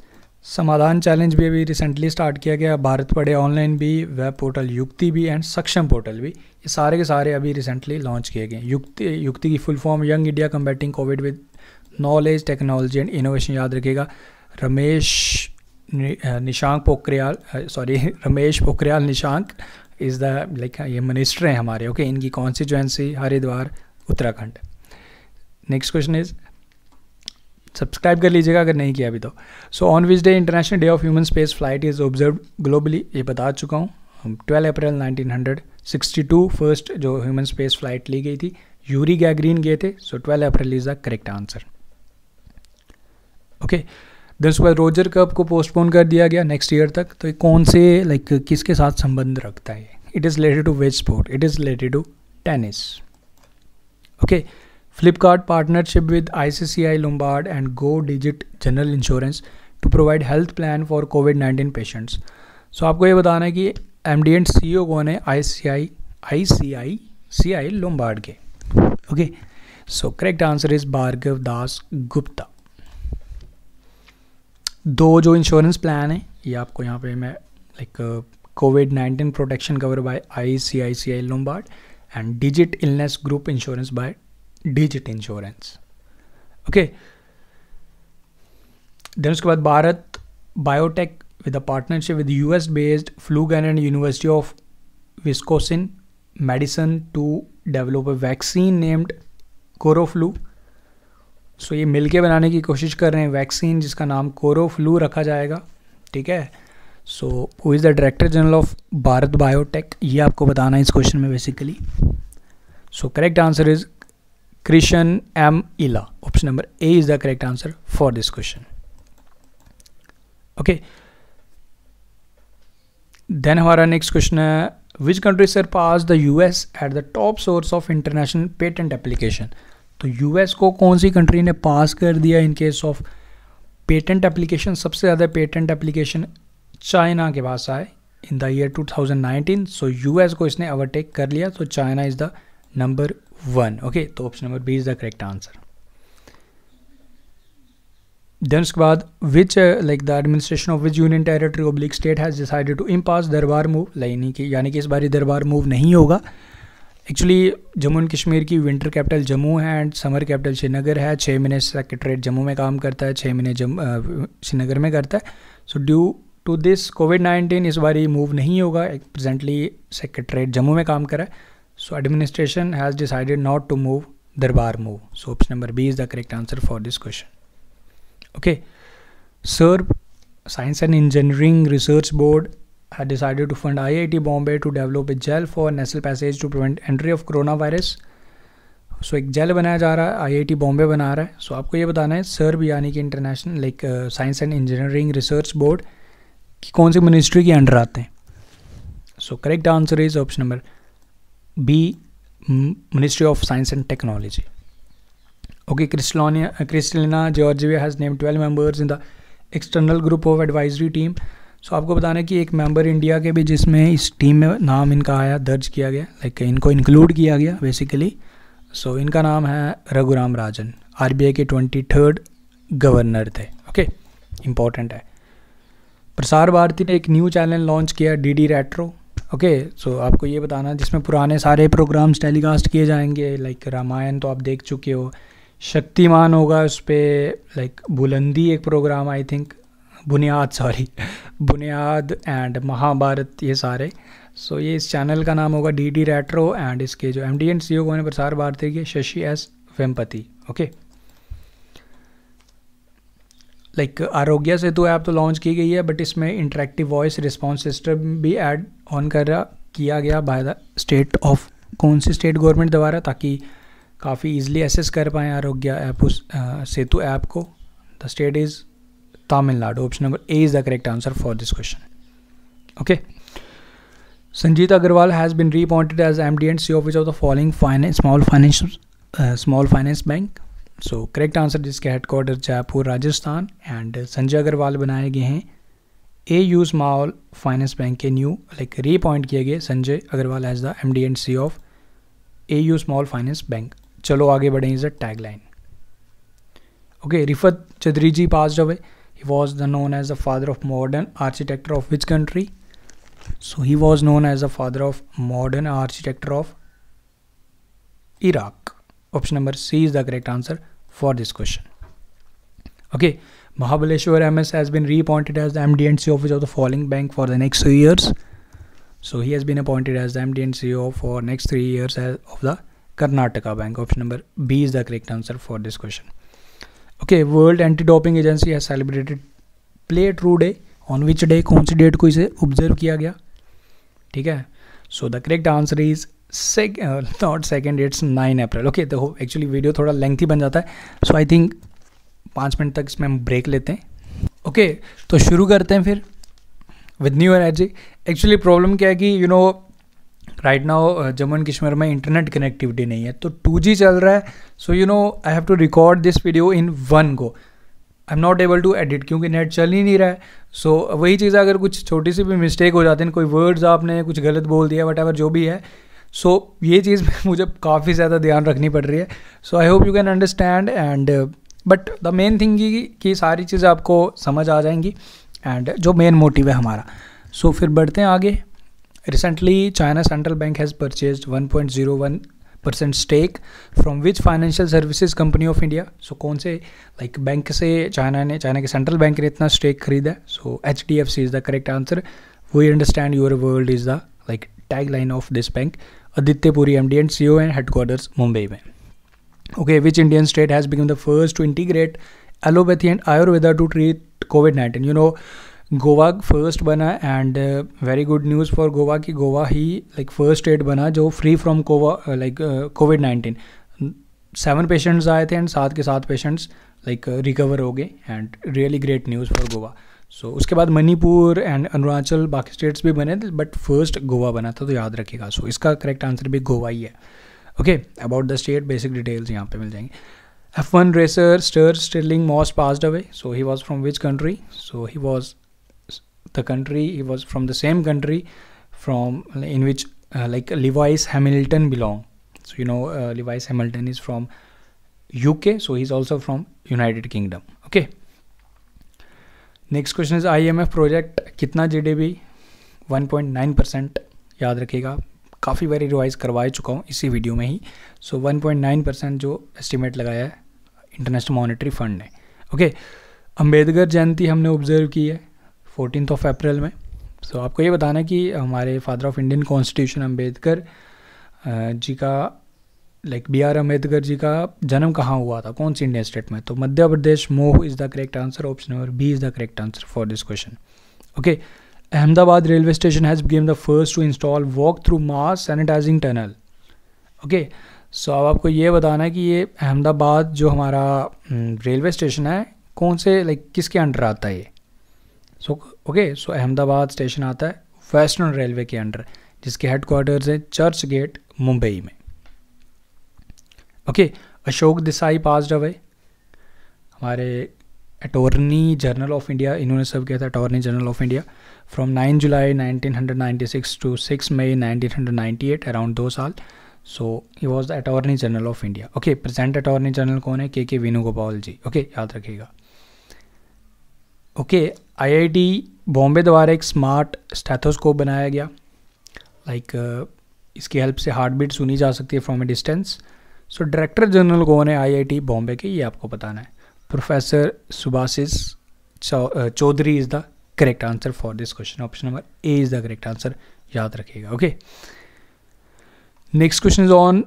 Samadhan challenge भी अभी रिसेंटली स्टार्ट किया गया भारत पढ़े ऑनलाइन भी वेब पोर्टल युक्ति भी एंड सक्षम पोर्टल भी ये सारे के सारे अभी रिसेंटली लॉन्च किए गए युक्ति युक्ति की full form young India combating covid with knowledge technology and innovation याद रखेगा Ramesh Nishank Pokhriyal sorry [laughs] Ramesh Pokhriyal Nishank is the like ये मिनिस्टर हैं हमारे ओके okay? इनकी constituency Haridwar Uttarakhand next question is subscribe कर लीजिएगा अगर नहीं किया अभी तो so on which day international day of human space flight is observe globally ये बता चुका हूँ हम ट्वेल्व अप्रैल टू फर्स्ट जो ह्यूमन स्पेस फ्लाइट ली गई थी यूरी गैग्रीन गए थे so twelve April is the correct answer okay दिन उसके बाद रोजर कप को पोस्टपोन कर दिया गया नेक्स्ट ईयर तक तो ये कौन से लाइक like, किसके साथ संबंध रखता है it is related to which sport it is related to tennis okay Flipkart partnership with ICCI Lombard and Go Digit General Insurance to provide health plan for Covid nineteen patients so आपको ये बताना है कि M D and C O कौन है I C I I C I C I Lombard के okay so correct answer is Bhargav Das Gupta दो जो इंश्योरेंस प्लान है ये आपको यहाँ पे मैं like covid nineteen protection cover by I C I C I Lombard and Digit illness group insurance by Digit insurance okay then उसके बाद Bharat Biotech with a partnership with US based Flugen and University of Wisconsin Madison to develop a vaccine named Coroflu so ये मिलके बनाने की कोशिश कर रहे हैं वैक्सीन जिसका नाम कोरोफ्लू रखा जाएगा ठीक है so who is the director general of Bharat Biotech ये आपको बताना है इस क्वेश्चन में basically so correct answer is Krishan M. Ila. Option number A is the correct answer for this question. Okay. Then our next question है which country surpassed the US at the top source of international patent application? तो US को कौन सी country ने pass कर दिया in case of patent application सबसे ज़्यादा पेटेंट एप्लीकेशन चाइना के पास आए in the year 2019 so so US को इसने ओवरटेक कर लिया तो China is the number one okay तो option number B is the correct answer then उसके बाद which like the administration of which union territory oblique state has decided to impasse दरबार move लाइनी की यानी कि इस बार दरबार मूव नहीं होगा एक्चुअली जम्मू एंड कश्मीर की विंटर कैपिटल जम्मू है एंड समर कैपिटल श्रीनगर है छः महीने सेक्रेटरीट जम्मू में काम करता है छः महीने जम uh, श्रीनगर में करता है so due to this covid nineteen इस बार मूव नहीं होगा प्रेजेंटली सेक्रेटरीट जम्मू में काम करा है So administration has decided not to move Darbar move. So option number B is the correct answer for this question. Okay. SERB, Science and Engineering Research Board had decided to fund IIT Bombay to develop a gel for nasal passage to prevent entry of coronavirus. So so, एक gel बनाया जा रहा है IIT Bombay बना रहा है so so, आपको ये बताना है सर्ब यानी कि international like science and engineering research board की कौन सी मिनिस्ट्री के अंडर आते हैं so correct answer is option number B ministry of science and technology okay क्रिस्टलोनिया Kristalina Georgia has name twelve members in the external group of advisory team so आपको बताना है कि एक मेंबर इंडिया के भी जिसमें इस टीम में नाम इनका आया दर्ज किया गया लाइक like, इनको इंक्लूड किया गया बेसिकली सो so, इनका नाम है रघुराम राजन आर के ट्वेंटी थर्ड गवर्नर थे ओके okay? इंपॉर्टेंट है प्रसार भारती ने एक न्यू चैनल लॉन्च किया D D retro okay okay, so so आपको ये बताना जिसमें पुराने सारे प्रोग्राम्स टेलीकास्ट किए जाएंगे लाइक रामायण तो आप देख चुके हो शक्तिमान होगा उस पर लाइक बुलंदी एक program I think Buniyaad sorry [laughs] Buniyaad and Mahabharat ये सारे सो so, ये इस चैनल का नाम होगा डी डी रेट्रो एंड इसके जो एम डी एंड सी होने प्रसार भारती के Shashi S Vempati okay okay? Like Aarogya Setu app तो लॉन्च तो की गई है बट इसमें इंटरेक्टिव वॉइस रिस्पॉन्स सिस्टम भी ऐड ऑन कर रहा किया गया बाय द स्टेट ऑफ कौन सी स्टेट गवर्नमेंट द्वारा ताकि काफ़ी ईजिली एसेस कर पाएँ आरोग्य ऐप उस uh, सेतु ऐप को the state is Tamil Nadu option number A is the correct answer for this question okay Sanjeet Agarwal has been reappointed as M D and C office of the following finance small finance small finance bank so correct answer जिसके headquarter Jaipur Rajasthan and Sanjay Agarwal बनाए गए हैं A U small finance bank के new like reappoint किए गए Sanjay Agarwal as the M D and C of A U small finance bank चलो आगे बढ़े is a tag line okay Rifat Chaudhary ji pass away he was the known as the father of modern architecture of which country so he was known as the father of modern architecture of Iraq Option number C is the correct answer for this question. Okay, Mahabaleshwar MS has been reappointed as the MD and CEO of the following bank for the next three years. So he has been appointed as the MD and CEO for next three years of the Karnataka Bank. Option number B is the correct answer for this question. Okay, World Anti-Doping Agency has celebrated Play True Day. On which day कौन सी date को इसे observe किया गया ठीक है sec not second it's nine April okay देखो actually video थोड़ा लेंथी बन जाता है सो आई थिंक पाँच मिनट तक इसमें हम ब्रेक लेते हैं ओके okay, तो शुरू करते हैं फिर with new energy actually problem क्या है कि you know right now Jammu and Kashmir में इंटरनेट कनेक्टिविटी नहीं है तो टू चल रहा है so you know I have to record this video in one go I am not able to edit क्योंकि नेट चल ही नहीं रहा है सो so, वही चीज़ अगर कुछ छोटी सी भी मिस्टेक हो जाती है कोई वर्ड्स आपने कुछ गलत बोल दिया वट जो भी है सो ये चीज़ [laughs] मुझे काफ़ी ज़्यादा ध्यान रखनी पड़ रही है so I hope you can understand and but the main thing ये कि सारी चीज़ें आपको समझ आ जाएंगी एंड जो मेन मोटिव है हमारा सो so, फिर बढ़ते हैं आगे recently China central bank has purchase 1.01 percent stake from which financial services company of India so कौन से लाइक like, बैंक से चाइना ने चाइना के सेंट्रल बैंक ने इतना स्टेक खरीदा है so H D F C is the correct answer we understand your world is the like tag line of this bank Aditya Puri M D and C O and headquarters Mumbai में okay which Indian state has become the first to integrate allopathy and Ayurveda to treat covid nineteen you know Goa first बना and very good news for Goa कि गोवा ही like first state बना जो free from कोवा like covid nineteen seven patients आए थे and सात के सात पेशेंट्स लाइक रिकवर हो गए and really great news for Goa so उसके बाद मणिपुर एंड अरुणाचल बाकी स्टेट्स भी बने थे बट फर्स्ट गोवा बना था तो याद रखिएगा सो इसका करेक्ट आंसर भी गोवा ही है okay about the state basic details यहाँ पे मिल जाएंगे एफ वन रेसर स्टर Stirling Moss passed away so he was from which country so he was the country he was from the same country from in which like Lewis Hamilton belong so you know Lewis levi's is from UK so he is also from United Kingdom okay next question is IMF project कितना GDP 1.9 percent याद रखिएगा काफ़ी बार revise करवा चुका हूँ इसी video में ही सो so, 1.9 परसेंट जो एस्टिमेट लगाया है इंटरनेशनल मॉनिटरी फंड ने ओके अम्बेडकर जयंती हमने ऑब्जर्व की है फोर्टीन ऑफ अप्रैल में सो so, आपको ये बताना कि हमारे father of Indian constitution Ambedkar ji का like B R Ambedkar ji का जन्म कहाँ हुआ था कौन सी इंडियन स्टेट में तो Madhya Pradesh Mhow is the correct answer option number B is the correct answer for this question okay Ahmedabad railway station has become the first to install walk through mass sanitising tunnel okay so अब आपको ये बताना है कि ये अहमदाबाद जो हमारा रेलवे हम्म, station है कौन से लाइक like, किसके अंडर आता है ये so okay so Ahmedabad station आता है वेस्टर्न रेलवे के अंडर जिसके हेडक्वार्टर्स हैं चर्च गेट मुंबई में okay Ashok Desai pass away हमारे अटॉर्नी जनरल ऑफ इंडिया इन्होंने सब किया था attorney general of India from 9 July 1996 to 6 May 1998 around दो साल so he was the attorney general of India okay present attorney general कौन है के के वेणुगोपाल जी ओके okay, याद रखिएगा ओके आईआईटी बॉम्बे द्वारा एक स्मार्ट स्टैथोस्कोप बनाया गया लाइक like, uh, इसकी हेल्प से हार्ट बीट सुनी जा सकती है from a distance so director general कौन है आईआईटी बॉम्बे के ये आपको बताना है professor Subhasis Chaudhuri is the correct answer for this question option number A is the correct answer याद रखिएगा okay next question is on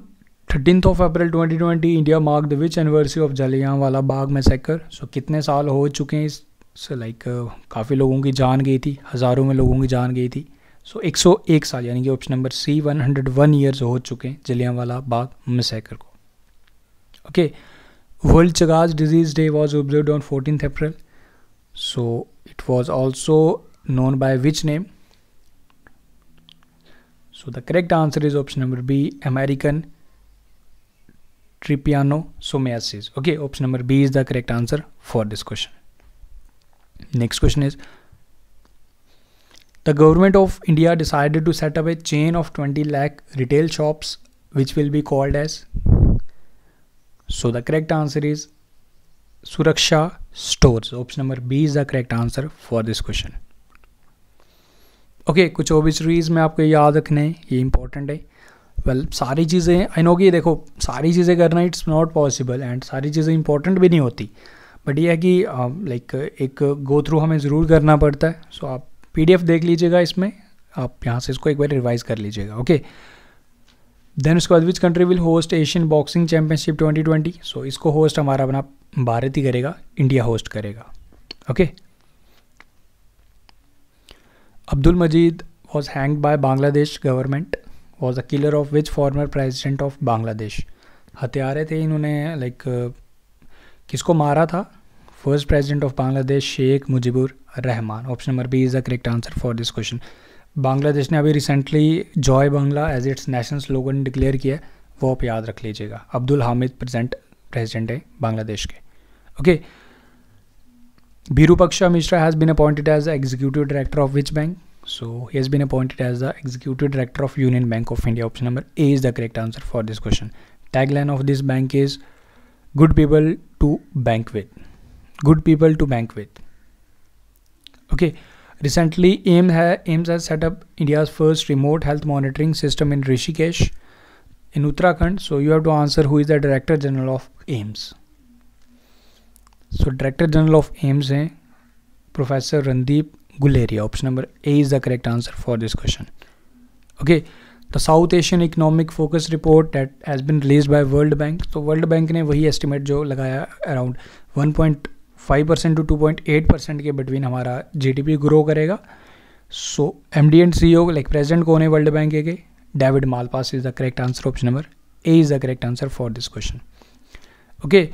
thirteen of April 2020 India mark the which anniversary of Wala Bagh massacre सो कितने साल हो चुके हैं इस सो लाइक काफ़ी लोगों की जान गई थी हज़ारों में लोगों की जान गई थी सो so, 101 साल यानी कि ऑप्शन नंबर सी 101 ईयर्स हो चुके हैं वाला बाग मैसेकर को okay world chagas disease day was observed on 14th april so it was also known by which name so the correct answer is option number b american trypanosomiasis okay option number b is the correct answer for this question next question is the government of india decided to set up a chain of 20 lakh retail shops which will be called as so the correct answer is Suraksha store option number B is the correct answer for this question okay कुछ obituaries में आपको याद रखने है ये important है well well, सारी चीज़ें आई नो कि देखो सारी चीज़ें करना इट्स नॉट पॉसिबल एंड सारी चीज़ें इंपॉर्टेंट भी नहीं होती बट ये है कि लाइक um, एक गो थ्रू हमें ज़रूर करना पड़ता है सो so, आप पीडीएफ देख लीजिएगा इसमें आप यहाँ से इसको एक बार रिवाइज़ कर लीजिएगा ओके okay? देन उसके बाद which country will host Asian boxing championship 2020 so इसको होस्ट हमारा अपना भारत ही करेगा इंडिया होस्ट करेगा okay Abdul Majed was hang by Bangladesh government was a killer of which former president of Bangladesh हथियारे थे इन्होंने लाइक किसको मारा था first president of Bangladesh Sheikh Mujibur Rahman option number B is the correct answer for this question Bangladesh ने अभी recently Joy Bangla as its national slogan declare किया है वो आप याद रख लीजिएगा अब्दुल हामिद प्रेजेंट प्रेजिडेंट है बांग्लादेश के okay Birupaksha Mishra has been appointed as the executive director of which bank so he has been appointed as the executive director of Union bank of India option number A is the correct answer for this question tagline of this bank is good people to bank with good people to bank with okay okay. Recently, AIMS, AIMS has set up India's first remote health monitoring system in Rishikesh, in Uttarakhand. So you have to answer who is the Director General of AIMS. So Director General of AIMS is Professor Randeep Guleria. Option number A is the correct answer for this question. Okay. The South Asian Economic Focus Report that has been released by World Bank. So World Bank ने वही estimate around 1. Five percent to two point eight percent के between हमारा GDP grow करेगा so M D and C O like president कौन है world Bank के David Malpass is the correct answer option number A is the correct answer for this question okay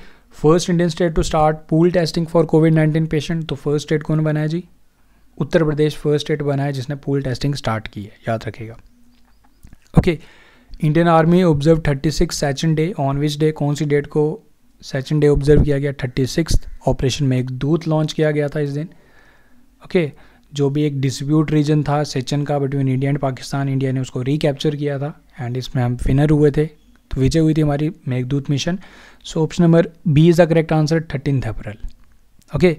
first Indian state to start pool testing for Covid nineteen patient तो first state कौन बना है जी उत्तर प्रदेश first state बना है जिसने pool testing start की है याद रखेगा okay Indian army observe thirty six Siachen day on which day कौन सी डेट को सेचन डे ऑब्जर्व किया गया थर्टी सिक्स ऑपरेशन में एक दूत लॉन्च किया गया था इस दिन ओके जो भी एक डिस्प्यूट रीजन था सेचन का between India and Pakistan India ने उसको रिकैप्चर किया था एंड इसमें हम विनर हुए थे तो विजय हुई थी हमारी Meghdoot mission so option number B is the correct answer thirteen April okay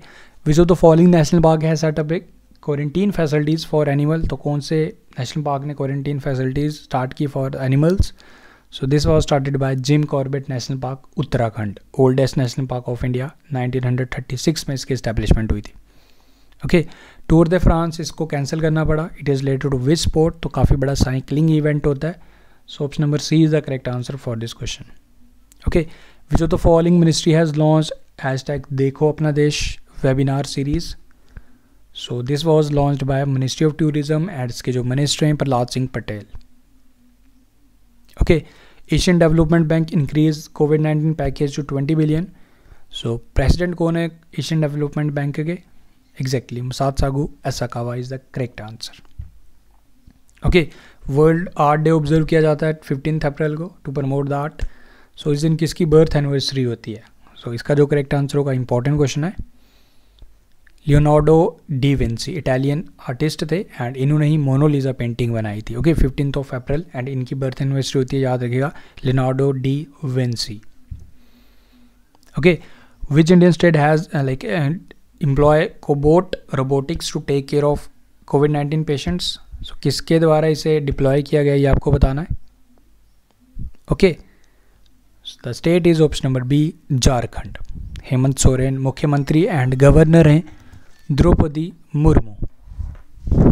which of the following national park has set एक क्वारंटीन फैसिलिटीज़ फॉर एनिमल तो कौन से नेशनल पार्क ने क्वारंटीन फैसिलिटीज़ स्टार्ट की for animals so this was started by Jim Corbett national park Uttarakhand oldest national park of India 1936 में इसकी establishment हुई थी ओके टूर दे फ्रांस इसको कैंसिल करना पड़ा it is related to which sport तो काफ़ी बड़ा साइकिलिंग इवेंट होता है so option number C is the correct answer for this question okay which of the following ministry has launch as tag Dekho Apna Desh webinar series so this was launch by ministry of tourism एड इसके जो minister हैं Prahlad Singh Patel okay Asian development Bank increase covid nineteen package to twenty billion so president कौन है Asian development Bank के exactly Masatsugu Asakawa is the correct answer okay world art day observe किया जाता है fifteen April को to promote the art so इस दिन किसकी बर्थ एनिवर्सरी होती है सो so, इसका जो करेक्ट आंसर होगा इंपॉर्टेंट क्वेश्चन है Leonardo da Vinci Italian artist थे एंड इन्होंने ही मोनोलिजा पेंटिंग बनाई थी ओके फिफ्टीन ऑफ अप्रैल एंड इनकी बर्थ एनिवर्सरी होती है याद रखिएगा Leonardo da Vinci okay which Indian state has like employ cobot robotics to take care of Covid nineteen patients so किसके द्वारा इसे डिप्लॉय किया गया ये आपको बताना है okay the state is option number B Jharkhand Hemant Soren मुख्यमंत्री एंड गवर्नर हैं Draupadi Murmu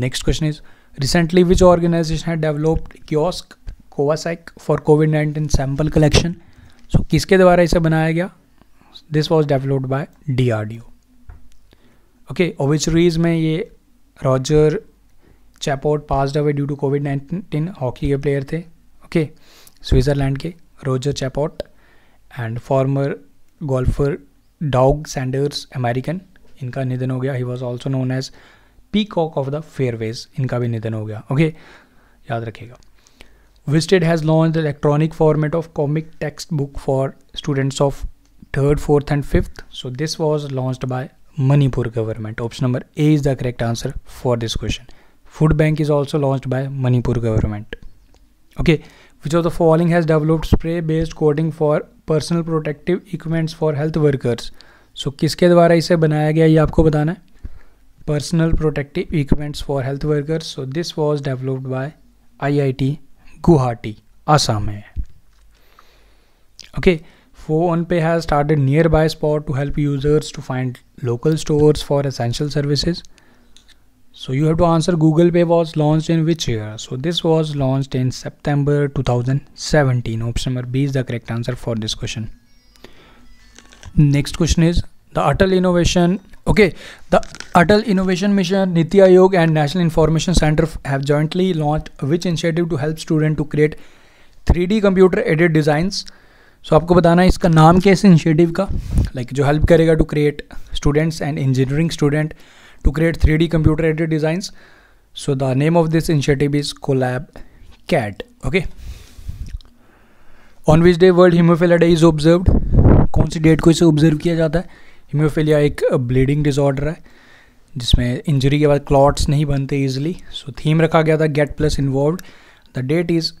next question is recently which organisation has developed kiosk COVSACK for Covid nineteen sample collection so किसके द्वारा इसे बनाया गया this was developed by D R D O okay obituaries में ये Roger Chappot passed away due to Covid nineteen hockey के player थे okay Switzerland के Roger चैपोर्ट and former golfer Doug Sanders American इनका निधन हो गया he was also known as peacock of the fairways इनका भी निधन हो गया ओके okay? याद रखिएगा which state has launch electronic format of comic text book for students of third fourth and fifth so this was launched by Manipur government option number A is the correct answer for this question bank is also launch by Manipur government okay okay Which of the following has developed spray based coating for personal protective equipments for health workers? So so, किसके द्वारा इसे बनाया गया ये आपको बताना है personal protective equipments for health workers. So this was developed by IIT Guwahati, Assam. Okay, phone pay has started nearby spot to help users to find local stores for essential services. So you have to answer Google Pay was launched in which year? So this was launched in September 2017. Option number B is the correct answer for this question. Next question is the Atal Innovation. Okay, the Atal Innovation Mission, Niti Aayog and National Information Center have jointly launched which initiative to help students to create 3D computer aided designs. so, आपको have to tell नाम क्या है इस initiative का like, जो help करेगा to create students and engineering students. to create 3D computer aided designs. So the name of this initiative is Collab CAD. Okay. On which day World Hemophilia Day is observed कौन सी date को इसे observe किया जाता है haemophilia एक bleeding uh, disorder है जिसमें इंजरी के बाद क्लॉट्स नहीं बनते इजिली सो थीम रखा गया था get plus involve the date is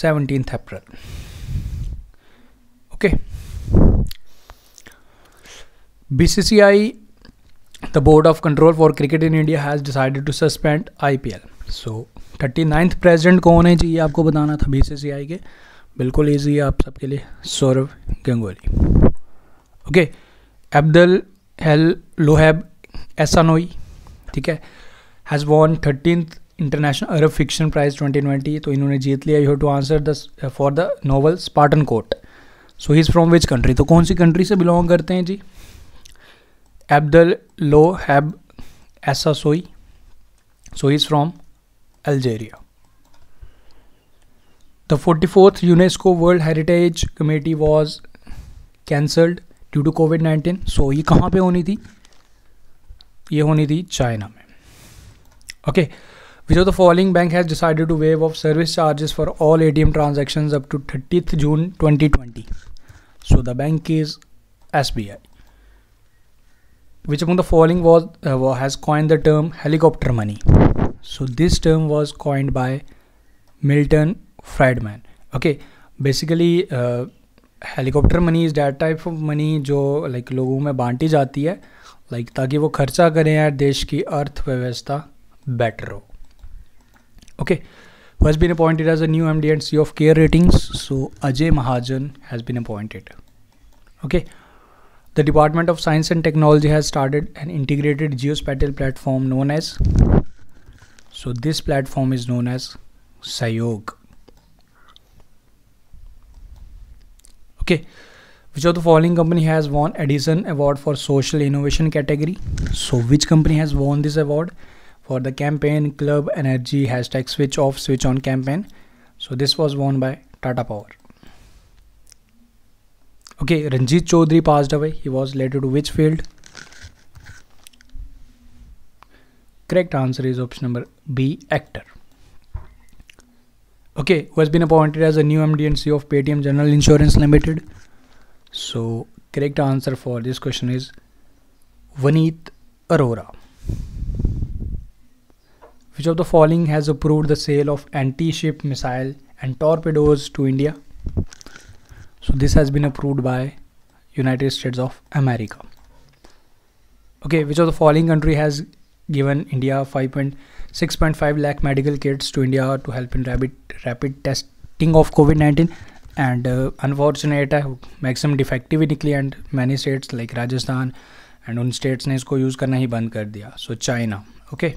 seventeen April okay B C C I the Board of Control for Cricket in India has decided to suspend I P L so thirty ninth president कौन है जी ये आपको बताना था B C C आई के बिल्कुल easy है आप सबके लिए Sourav Ganguly okay Abdelouahab Aissaoui ठीक है has won thirteen International Arab Fiction Prize twenty twenty तो इन्होंने जीत लिया you have to answer the for the novel Spartan Court so he is from which country तो कौन सी कंट्री से बिलोंग करते हैं जी Abdel Heb Assasoy. So he's from Algeria. The 44th UNESCO World Heritage Committee was cancelled due to Covid nineteen so ये कहाँ पे होनी थी ये होनी थी चाइना में okay which of the following bank has decided to waive off service charges for all A T M transaction up to thirtieth June twenty twenty so the bank is S B I which among the following was uh, has coined the term helicopter money so this term was coined by milton friedman okay basically uh, helicopter money is that type of money jo like, लोगों mein baanti jati hai like, taki wo kharcha kare यार desh ki arthvyavastha better ho okay who has been appointed as a new md and ceo of care ratings so ajay mahajan has been appointed okay The Department of Science and Technology has started an integrated geospatial platform known as so this platform is known as Sayog. Okay, which of the following company has won Edison Award for Social Innovation category? So which company has won this award for the campaign Club Energy hashtag Switch Off Switch On campaign? So this was won by Tata Power. Okay, Ranjit Chaudhary passed away. He was related to which field? Correct answer is option number B, actor. Okay, who has been appointed as a new MD and CEO of Paytm General Insurance Limited? So, correct answer for this question is Vanith Arora. Which of the following has approved the sale of anti-ship missile and torpedoes to India? so this has been approved by united states of america okay which of the following country has given india 5.6.5 lakh medical kits to india to help in rapid rapid testing of covid-19 and uh, unfortunate uh, maximum maximum defective and many states like Rajasthan and Rajasthan and उन states use इसको So China. Okay.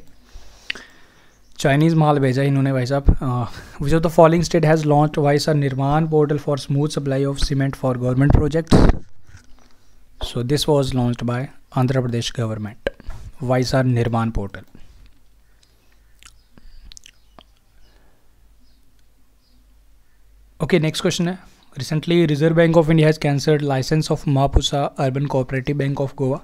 Chinese माल भेजा इन्होंने भाई साहब which of the following state has launch Y S R Nirman portal for smooth supply of cement for government project so this was launch by Andhra Pradesh government Y S R Nirman portal okay next question है recently Reserve bank of India has cancelled licence of Mapusa Urban Cooperative Bank of Goa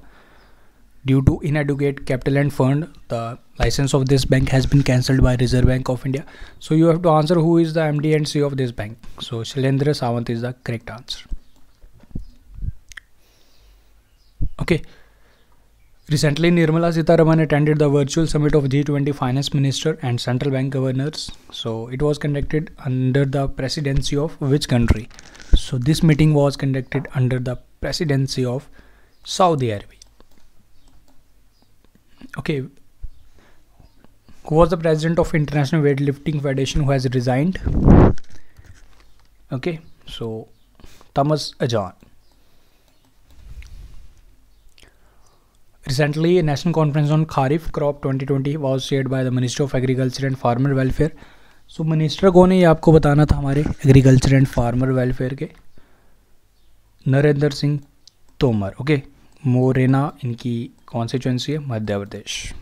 due to inadequate capital and fund the license of this bank has been cancelled by reserve bank of india so you have to answer who is the md and ceo of this bank so shailendra sawant is the correct answer okay Recently, Nirmala Sitaraman attended the virtual summit of G20 finance minister and central bank governors. So, it was conducted under the presidency of which country? So, this meeting was conducted under the presidency of Saudi Arabia. okay who was the president of international weightlifting federation who has resigned okay so thomas ajan Recently, a national conference on Kharif crop 2020 was chaired by the Minister of Agriculture and Farmer Welfare. So so, minister को ने ये आपको बताना था हमारे agriculture and Farmer Welfare के Narendra Singh Tomar okay Morena इनकी constituency है मध्य प्रदेश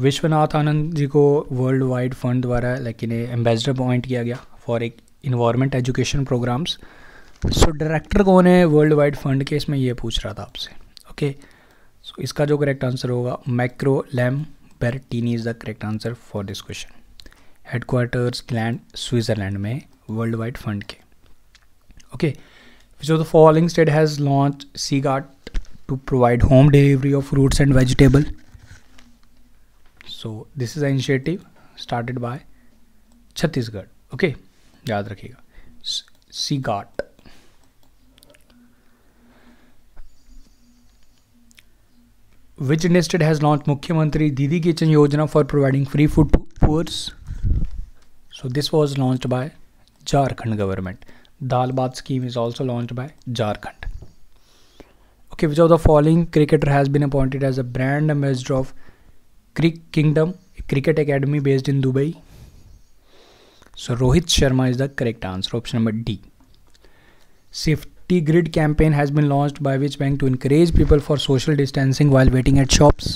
विश्वनाथ आनंद जी को वर्ल्ड वाइड फंड द्वारा लाइक इन्हें एम्बेसडर अपॉइंट किया गया फॉर एक environment education programmes so director कौन है वर्ल्ड वाइड फंड के इसमें यह पूछ रहा था आपसे ओके सो इसका जो करेक्ट आंसर होगा मैक्रो Lambertini is the correct answer for this question headquarters Gland Switzerland में वर्ल्ड वाइड फंड के okay so the following state has launch sea guard to provide home delivery of fruits and vegetable so this is an initiative started by chhattisgarh okay याद रखिएगा सी गाट which initiative has launched Mukhyamantri Didi Kitchen Yojana for providing free food to poors? So this was launched by Jharkhand government. Dal Bhat scheme is also launched by Jharkhand. Okay, which of the following cricketer has been appointed as a brand ambassador of cricket Kingdom Cricket Academy based in Dubai? So Rohit Sharma is the correct answer, option number D. Safety grid campaign has been launched by which bank to encourage people for social distancing while waiting at shops?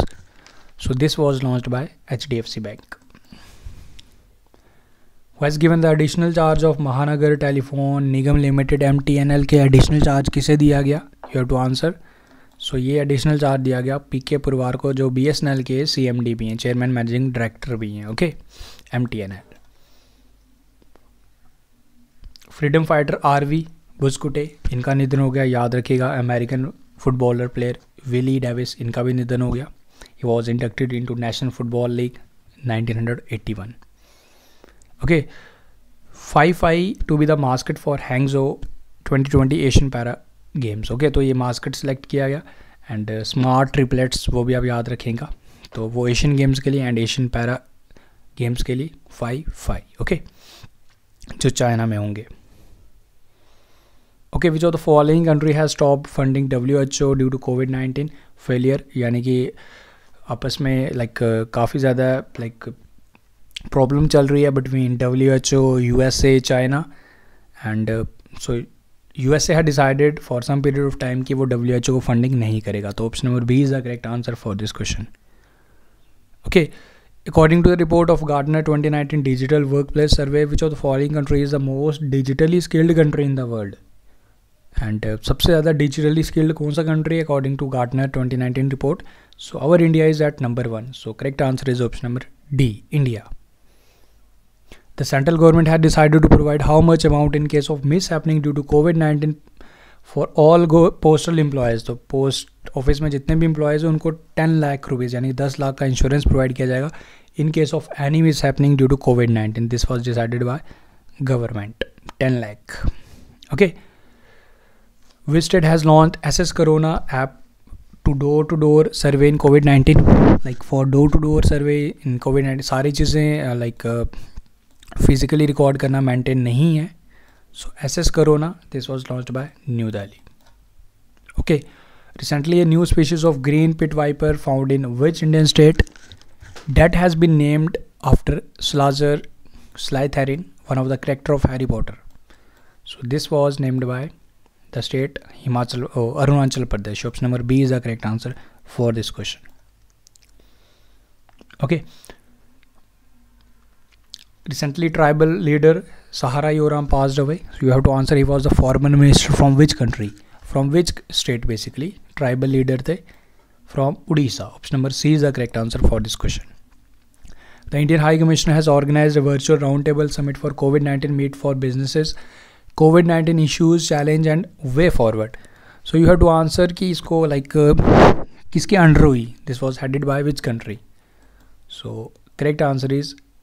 So this was launched by HDFC Bank. Who has given the additional charge of Mahanagar Telephone Nigam Limited MTNL के additional charge किसे दिया गया? You have to answer सो ये additional charge दिया गया P के पुरवार को जो बी एस एन एल के सी एम डी भी हैं चेयरमैन मैनेजिंग डायरेक्टर भी हैं okay M T N L freedom fighter R V Bhuskute इनका निधन हो गया याद रखिएगा American footballer player Willie Davis इनका भी निधन हो गया he was inducted into National Football League 1981 okay five five to be the mascot for Hangzhou twenty Asian Para Games okay तो ये मास्केट सेलेक्ट किया गया एंड स्मार्ट ट्रिपलेट्स वो भी आप याद रखेंगा तो वो एशियन गेम्स के लिए एंड एशियन पैरा गेम्स के लिए फाइव फाइव ओके जो चाइना में होंगे okay which of the following country has stop funding W H O due to Covid nineteen failure यानी कि आपस में लाइक like, uh, काफ़ी ज़्यादा लाइक प्रॉब्लम चल रही है between W H O U S A China and so USA है decided for some period of time कि वो डब्ल्यू को फंडिंग नहीं करेगा तो option number B is the correct answer for this question okay according to the report of Gartner twenty nineteen digital workplace survey which of the following country is the most digitally skilled country in the world and सबसे ज़्यादा digitally skilled कौन सा country according to Gartner twenty nineteen report so our India is at number one so correct answer is option number D India The central government had decided to provide how much amount in case of mishappening due to COVID 19 for all go postal employees तो post office में जितने भी employees हैं उनको ten lakh rupees यानी दस लाख का insurance provide किया जाएगा in case of any mishappening due to Covid nineteen this was decided by government ten lakh okay which state has launch S S Corona app to door to door survey in COVID nineteen like for door to door survey in COVID nineteen सारी चीज़ें like uh, uh, physically record करना maintain नहीं है so S Corona this was launch by New Delhi okay recently a new species of green pit viper found in which Indian state that has been named after Salazar Slytherin one of the character of Harry Potter so this was named by the state Himachal Arunachal Pradesh option number B is the correct answer for this question okay recently tribal leader Sahara Yoram passed away. So you have to answer he was the former minister from which country? From which state basically? Tribal leader the from Odisha. Option number C is the correct answer for this question. The Indian High Commissioner has organized a virtual roundtable summit for COVID-19 meet for businesses. COVID-19 issues, challenge and way forward. So you have to answer uh, this was like uh, which? Under हुई this was headed by which country so correct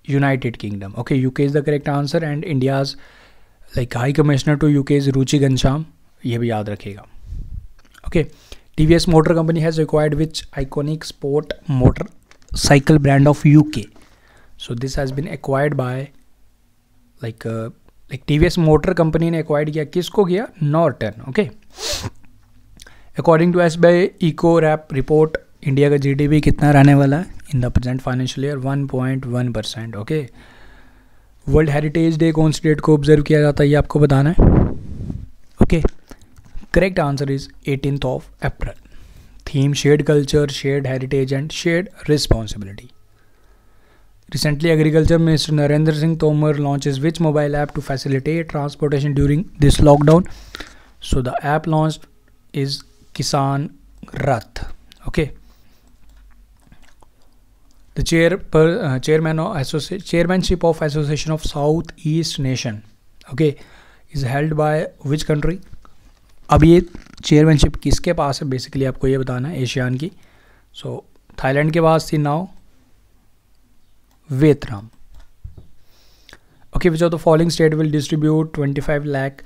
United Kingdom. Okay, UK is the correct answer and India's like High Commissioner to UK is Ruchi Gansham. ये भी याद रखेगा okay T V S Motor Company has acquired which iconic sport motorcycle brand of U K so this has been acquired by like like T V S Motor Company ने acquired किया किसको किया Norton okay according to S B I Ecowrap report India का G D P कितना रहने वाला है in the present financial year 1.1 percent okay World Heritage Day कौन से डेट को ऑब्जर्व किया जाता है ये आपको बताना है okay correct answer is eighteen of April theme shared culture shared heritage and shared responsibility recently agriculture minister Narendra Singh Tomar launch is which mobile app to facilitate transportation during this lockdown so the app launch is Kisan Rath okay okay. The chair per, uh, of of associ- chairmanship of association of southeast nation okay is held by which country अब ये चेयरमैनशिप किसके पास है basically आपको ये बताना है ASEAN की सो so, थाईलैंड के पास थी now Vietnam okay which of the following state will distribute twenty five lakh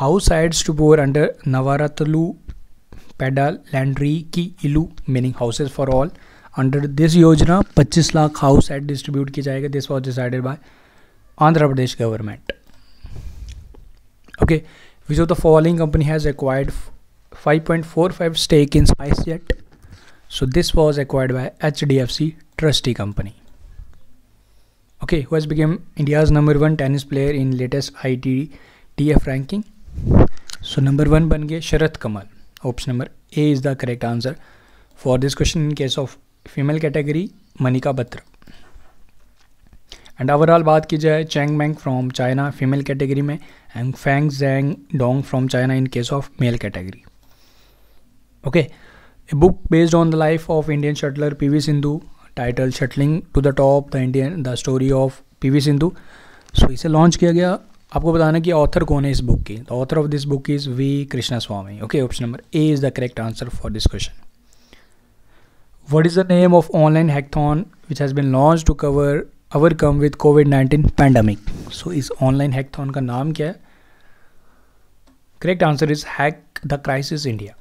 house sites to poor under Navaratnalu Pedalandariki Illu meaning houses for all under this योजना 25 लाख हाउस एड डिस्ट्रीब्यूट किया जाएगा this was decided by Andhra Pradesh government okay which of the following company has acquired 5.45 stake in SpiceJet so this was acquired by H D F C trustee company okay who became India's number one tennis player in latest I T T F ranking so number one बन गए Sharath Kamal option number A is the correct answer for this question in case of female category Manika Batra and overall बात की जाए Chen Meng from China female category में and Fan Zhendong from China in case of male category okay a book based on the life of Indian shuttler P V Sindhu titled shuttling to the top the Indian the story of P V Sindhu so इसे launch किया गया आपको बताना कि author कौन है इस book की the author of this book is V Krishnaswamy okay option number A is the correct answer for this question what is the name of online hackathon which has been launched to cover overcome with covid-19 pandemic so is online hackathon का नाम क्या correct answer is hack the crisis india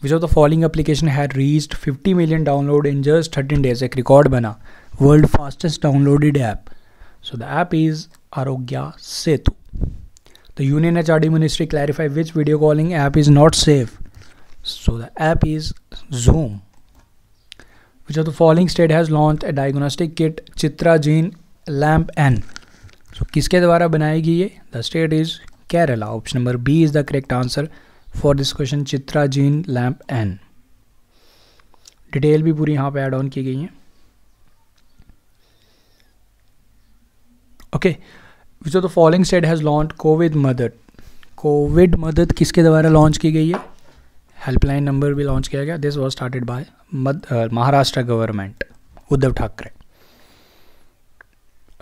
which of the following application had reached 50 million download in just 13 days a record बना world fastest downloaded app so the app is arogya setu the union hrd ministry clarified which video calling app is not safe so the app is zoom which of the following state has launched a diagnostic kit chitra gene lamp n so kiske dwara banayi gayi hai the state is kerala option number b is the correct answer for this question chitra gene lamp n detail भी पूरी यहाँ पे add on की गई है okay which of the following state has launch COVID Madad COVID Madad किसके द्वारा launch की गई है Helpline number will launch. किया गया this was started by Maharashtra government Uddhav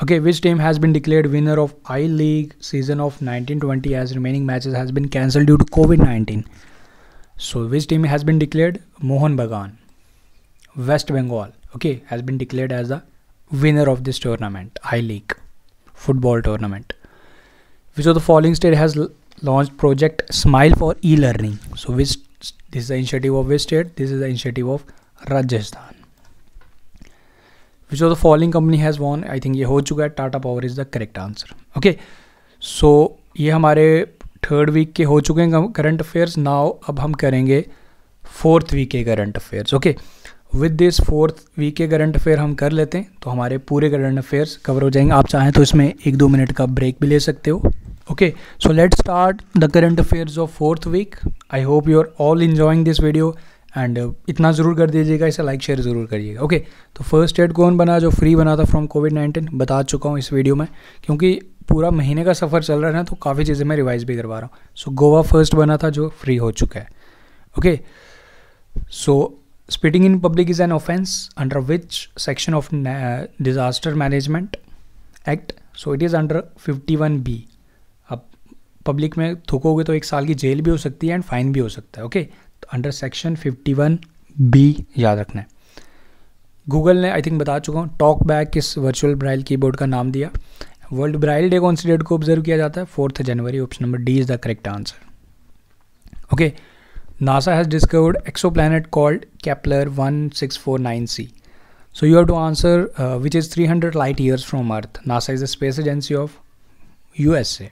Okay, which team has been declared winner of I League season of 1920 as remaining matches has been cancelled due to COVID-19? So, which team has been declared? Mohun Bagan, West Bengal. Okay, has been declared as the winner of this tournament, I League football tournament. Which of the following state has launched project Smile for e-learning? So, which This is the initiative of which state? This is the initiative of Rajasthan. Which of the following company has won? I think ye ho chuka hai tata power is the correct answer okay so ye hamare third week के हो चुके हैं current affairs now अब हम करेंगे fourth week के current affairs okay with this fourth week के current affair हम कर लेते हैं तो हमारे पूरे करंट अफेयर्स कवर हो जाएंगे आप चाहें तो इसमें एक दो मिनट का ब्रेक भी ले सकते हो okay so let's start the current affairs of fourth week i hope you are all enjoying this video and uh, इतना ज़रूर कर दीजिएगा इसे लाइक शेयर ज़रूर करिएगा ओके तो फर्स्ट एड कौन बना जो फ्री बना था फ्रॉम कोविड नाइन्टीन बता चुका हूँ इस वीडियो में क्योंकि पूरा महीने का सफ़र चल रहा है ना तो काफ़ी चीज़ें मैं रिवाइज भी करवा रहा हूँ सो so, गोवा फर्स्ट बना था जो फ्री हो चुका है okay so spitting in public is an offence under which section of Disaster Management Act so it is under fifty one B public में थूकोगे तो एक साल की जेल भी हो सकती है एंड फाइन भी हो सकता है ओके तो under section fifty one B याद रखना है गूगल ने आई थिंक बता चुका हूँ टॉक बैक किस वर्चुअल ब्राइल कीबोर्ड का नाम दिया वर्ल्ड ब्राइल डे कौन सी डेट को ऑब्जर्व किया जाता है fourth January option number D is the correct answer okay NASA has discovered exoplanet called Kepler one six four nine C so you have to answer which is three hundred light years from Earth NASA is the space agency of U S A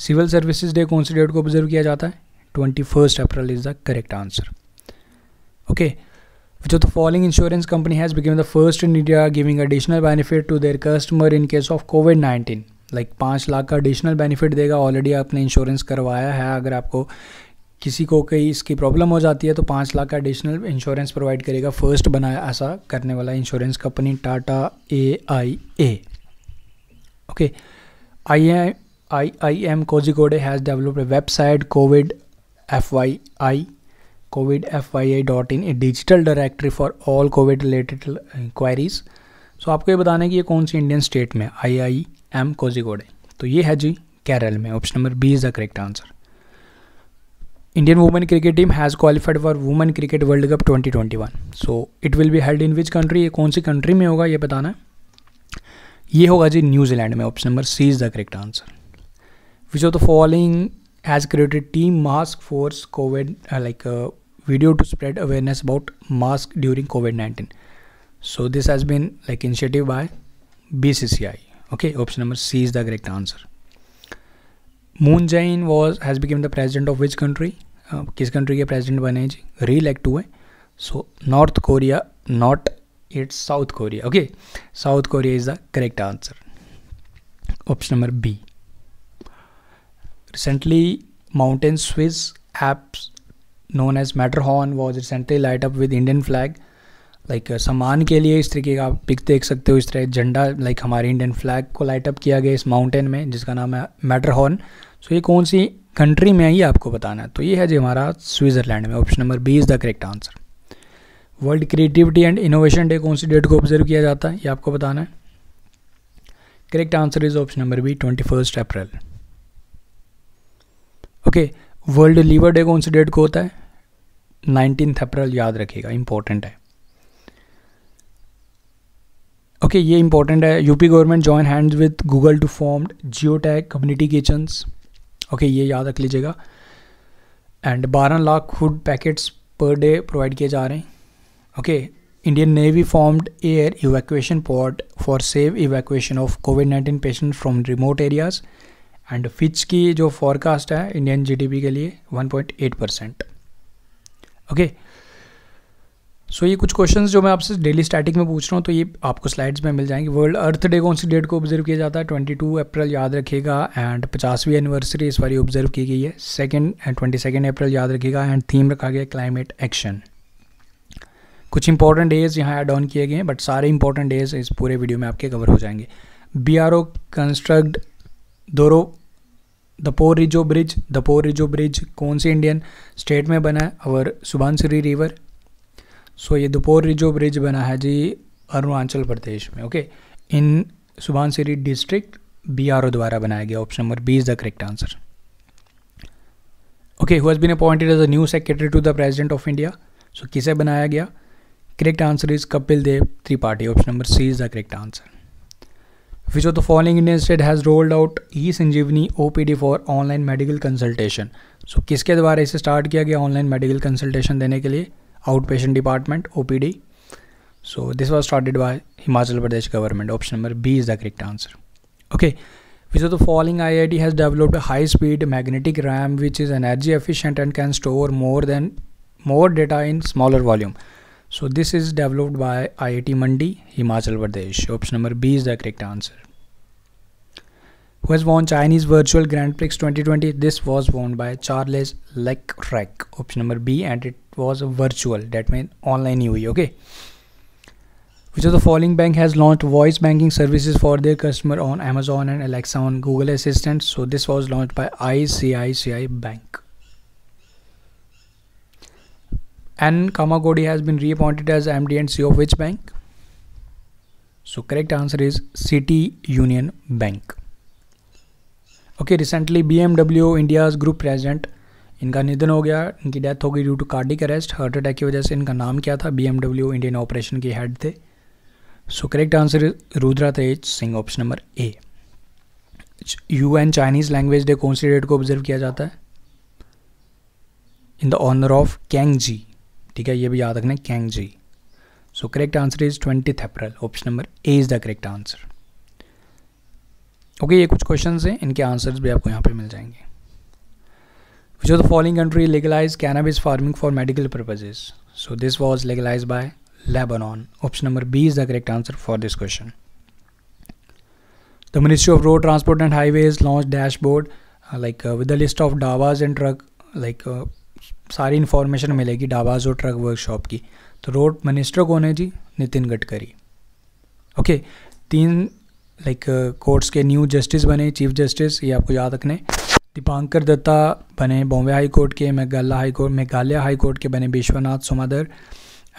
Civil Services Day कौन से date को observe किया जाता है twenty first April is the correct answer okay जो of following insurance company company has become the first in India giving additional benefit to their customer in case of covid like पाँच लाख का additional benefit देगा already आपने insurance करवाया है अगर आपको किसी को कहीं इसकी प्रॉब्लम हो जाती है तो पाँच लाख का एडिशनल इंश्योरेंस प्रोवाइड करेगा फर्स्ट बनाया ऐसा करने वाला insurance company Tata A I A okay I IIM Kozhikode has developed a website COVID FYI covidfyi.in a digital directory for all covid related inquiries so so, आपको ये बताना है कि ये कौन सी इंडियन स्टेट में आई आई एम कोजिकोडे तो ये है जी केरल में option number B is the correct answer Indian women cricket team has qualified for women cricket world cup 2021 so it will be held in which country ये कौन सी कंट्री में होगा ये बताना है ये होगा जी न्यूजीलैंड में option number C is the correct answer which of the following has created team mask force covid uh, like a uh, video to spread awareness about mask during covid-19 so this has been like initiative by bcci okay option number c is the correct answer Moon Jae in was has become the president of which country uh, किस country के president बने जी reelect हुए so North Korea not it's South Korea okay South Korea is the correct answer option number B Recently, Mountain Swiss apps known as Matterhorn was recently light up with Indian flag. Like like, सामान के लिए इस तरीके का pick देख सकते हो इस तरह झंडा लाइक हमारे इंडियन फ्लैग को लाइट अप किया गया इस माउंटेन में जिसका नाम है मैटरहॉर्न सो so, ये कौन सी कंट्री में है ये आपको बताना है तो ये है जी हमारा स्विट्ज़रलैंड में option number B is the correct answer world creativity and innovation day कौन सी डेट को ऑब्जर्व किया जाता है ये आपको बताना है correct answer is option number B twenty first April okay world liver day कौन से डेट को होता है नाइनटीन अप्रैल याद रखिएगा इंपॉर्टेंट है ओके okay, ये इंपॉर्टेंट है UP government join hands with Google to form geo tag community kitchens okay ये याद रख लीजिएगा and 12 lakh food packets per day provide किए जा रहे हैं okay Indian Navy formed air evacuation port for safe evacuation of Covid nineteen patient from remote areas and Fitch की जो फॉरकास्ट है इंडियन जीडीपी के लिए 1.8 परसेंट ओके सो ये कुछ क्वेश्चंस जो मैं आपसे डेली स्टैटिक में पूछ रहा हूँ तो ये आपको स्लाइड्स में मिल जाएंगे वर्ल्ड अर्थ डे कौन सी डेट को ऑब्जर्व किया जाता है ट्वेंटी टू अप्रैल याद रखेगा एंड पचासवीं एनिवर्सरी इस बार ऑब्जर्व की गई है second and twenty second April याद रखेगा एंड थीम रखा गया क्लाइमेट एक्शन कुछ इंपॉर्टेंट डेज यहाँ एड ऑन किए गए हैं बट सारे इंपॉर्टेंट डेज इस पूरे वीडियो में आपके कवर हो जाएंगे बी आर ओ कंस्ट्रक्ट दोरो Daporijo bridge Daporijo bridge कौन से इंडियन स्टेट में बना है और सुबानसरी रिवर सो ये दोपोर रिजो ब्रिज बना है जी अरुणाचल प्रदेश में okay in Subansiri district B R O द्वारा बनाया गया option number B is the correct answer okay who has been appointed as a new secretary to the president of India so किसे बनाया गया correct answer is Kapil Dev Tripathi option number C is the correct answer Which of the following Indian state has rolled out e Sanjeevani OPD for online medical consultation? So so, किसके द्वारा इसे start किया गया online medical consultation देने के लिए out patient department O P D so this was started by Himachal Pradesh government option number B is the correct answer okay which of the following IIT has developed a high-speed magnetic RAM which is energy efficient and can store more than more data in smaller volume. So this is developed by IIT Mandi, Himachal Pradesh. Option number B is the correct answer. Who has won Chinese Virtual Grand Prix 2020? This was won by Charles Leclerc. Option number B, and it was a virtual. That means online UE. Okay. Which of the following bank has launched voice banking services for their customer on Amazon and Alexa on Google Assistant? So this was launched by ICICI Bank. N N Kamagodi as M D and C of which bank so correct answer is City Union Bank okay recently B M W India group president इनका निधन हो गया इनकी death हो गई due to cardiac arrest heart attack की वजह से इनका नाम क्या था बी इंडियन ऑपरेशन के हेड थे so correct answer is Rudra Tej Singh option number A U N Chinese language day कौन सी डेट को ऑब्जर्व किया जाता है in the honour of Cangjie ठीक है ये भी याद रखना है Cangjie so correct answer is twenty April option number A is the correct answer okay ये कुछ क्वेश्चन हैं इनके आंसर्स भी आपको यहाँ पे मिल जाएंगे which of the following country legalise is farming for medical purposes so this was legalise by Lebanon option number B is the correct answer for this question the ministry of road transport and highways launch dashboard like with the list of dhabas and truck like सारी information मिलेगी डाबाजो truck workshop की तो road minister कौन है जी Nitin Gadkari okay तीन like courts के न्यू जस्टिस बने चीफ जस्टिस ये आपको याद रखने दीपांकर दत्ता बने बॉम्बे हाई कोर्ट के Meghalaya high court Meghalaya high court के बने Vishwanath Somadder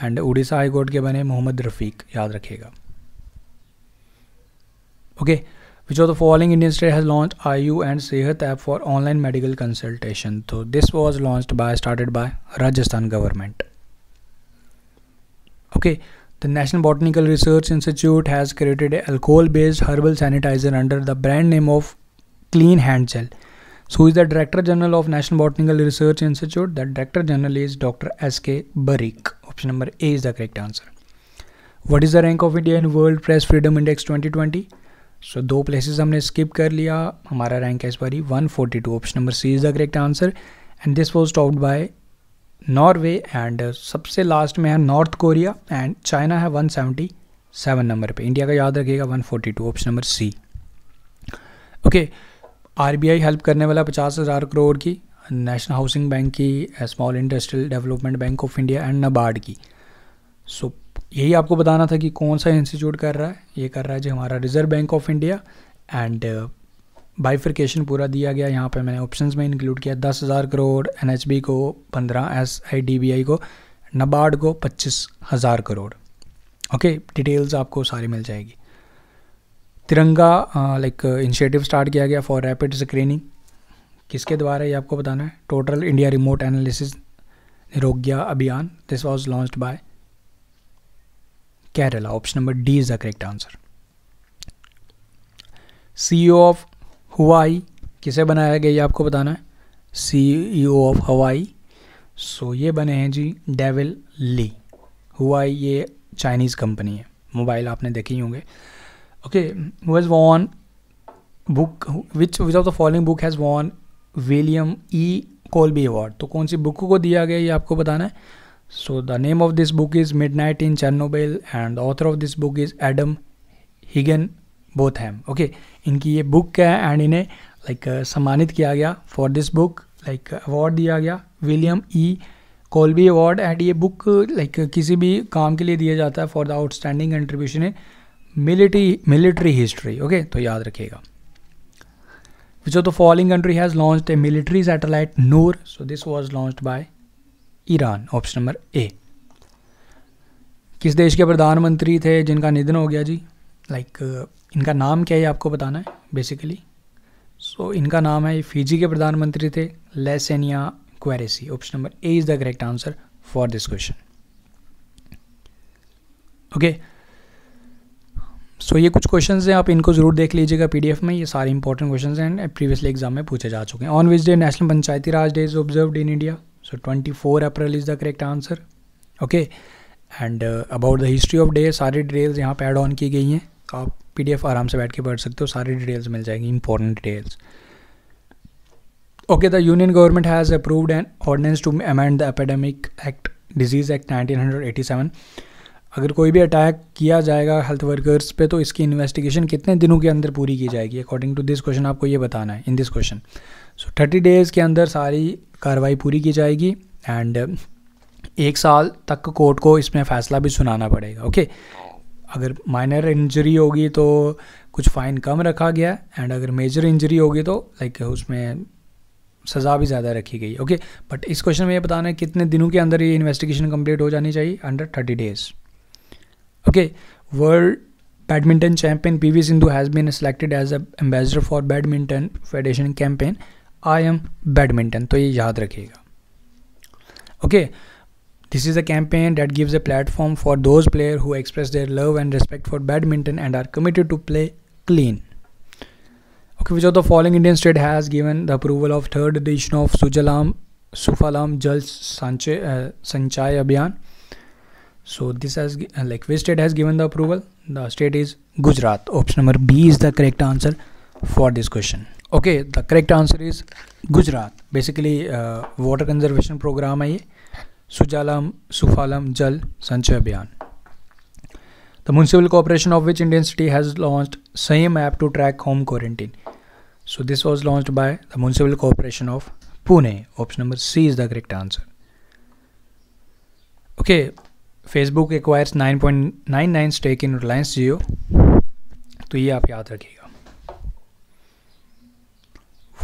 and Orissa high court के बने मोहम्मद रफ़ीक याद रखिएगा okay okay, which of the following Indian state has launched IU and Sehat app for online medical consultation? So this was launched by started by Rajasthan government. Okay, the National Botanical Research Institute has created an alcohol-based herbal sanitizer under the brand name of Clean Hand Gel. So who is the Director General of National Botanical Research Institute? The Director General is Dr. S.K. Barik. Option number A is the correct answer. What is the rank of India in World Press Freedom Index 2020? So so, दो places हमने skip कर लिया हमारा rank है इस बारी 142 option number C is the correct answer and this was topped by Norway and सबसे last में है नॉर्थ कोरिया एंड चाइना है 177 नंबर पे इंडिया का याद रखिएगा 142 option number C okay RBI help करने वाला पचास हज़ार करोड़ की नेशनल हाउसिंग बैंक की Small Industrial Development Bank of India and NABARD की सो so, यही आपको बताना था कि कौन सा इंस्टीट्यूट कर रहा है ये कर रहा है जी हमारा Reserve bank of India and bifurcation पूरा दिया गया यहाँ पे मैंने ऑप्शन में इंक्लूड किया दस हज़ार करोड़ एन को पंद्रह S I D B I को नबार्ड को पच्चीस हज़ार करोड़ ओके डिटेल्स आपको सारी मिल जाएगी तिरंगा लाइक इनिशिएटिव स्टार्ट किया गया फॉर रैपिड स्क्रीनिंग किसके द्वारा ये आपको बताना है टोटल इंडिया रिमोट एनालिसिस निरोग्या अभियान this was launched by Kerala option number D is the correct answer CEO of हवाई किसे बनाया गया ये आपको बताना है सीईओ ऑफ हवाई सो ये बने हैं जी डेविल ली हवाई ये चाइनीज़ कंपनी है मोबाइल आपने देखे ही होंगे okay has won book which which of the following book has won William E Colby award तो कौन सी बुक को दिया गया ये आपको बताना है So the name of this book is Midnight in Chernobyl and the author of this book is Adam Higgin Botham. Okay, इनकी ये book है and इन्हें like uh, सम्मानित किया गया for this book like uh, award दिया गया William E. Colby award and ये बुक लाइक uh, किसी भी काम के लिए दिया जाता है for the outstanding contribution in military military history okay तो याद रखिएगा which of the following country has launch a military satellite Noor so this was launch by Iran option number A किस देश के प्रधानमंत्री थे जिनका निधन हो गया जी लाइक like, uh, इनका नाम क्या है आपको बताना है बेसिकली सो so, इनका नाम है फिजी के प्रधानमंत्री थे Laisenia Qarase option number A is the correct answer for this question okay so ये कुछ क्वेश्चन हैं आप इनको ज़रूर देख लीजिएगा पी में ये सारे इंपॉर्टेंट क्वेश्चन हैं एंड प्रीवियसली एग्जाम में पूछे जा चुके हैं on which day national Panchayati Raj day is observe in India So 24 April is the correct answer. Okay. And about the history of day सारी डिटेल्स यहाँ पे ऐड ऑन की गई हैं तो आप पी डी एफ आराम से बैठ के पढ़ सकते हो सारी डिटेल्स मिल जाएंगी important details okay the union government has approved an ordinance to amend the epidemic act disease act 1987 अगर कोई भी अटैक किया जाएगा हेल्थ वर्कर्स पे तो इसकी इन्वेस्टिगेशन कितने दिनों के अंदर पूरी की जाएगी अकॉर्डिंग टू दिस क्वेश्चन आपको ये बताना है in this question so thirty days के अंदर सारी कार्रवाई पूरी की जाएगी एंड uh, एक साल तक कोर्ट को इसमें फ़ैसला भी सुनाना पड़ेगा ओके अगर माइनर इंजरी होगी तो कुछ फ़ाइन कम रखा गया एंड अगर मेजर इंजरी होगी तो लाइक उसमें सज़ा भी ज़्यादा रखी गई ओके बट इस क्वेश्चन में ये बताना है कितने दिनों के अंदर ये इन्वेस्टिगेशन कंप्लीट हो जानी चाहिए under thirty days okay world badminton champion P V Sindhu has been selected as a ambassador for badminton federation campaign I am badminton तो ये याद रखिएगा okay this is a campaign that gives a platform for those player who express their love and respect for badminton and are committed to play clean okay which of the following Indian state has given the approval of third edition of Sujalam Sufalam Jal Sanchay Sanchay Abhiyan so this has like which state has given the approval the state is Gujarat option number B is the correct answer for this question okay the correct answer is Gujarat basically water conservation programme है ये Sujalam Sufalam Jal Sanchay Abhiyan the municipal corporation of which Indian city has launch same app to track home quarantine so this was launched by the municipal corporation of Pune option number C is the correct answer okay Facebook acquires nine point nine nine stake in Reliance Jio तो ये आप याद रखिएगा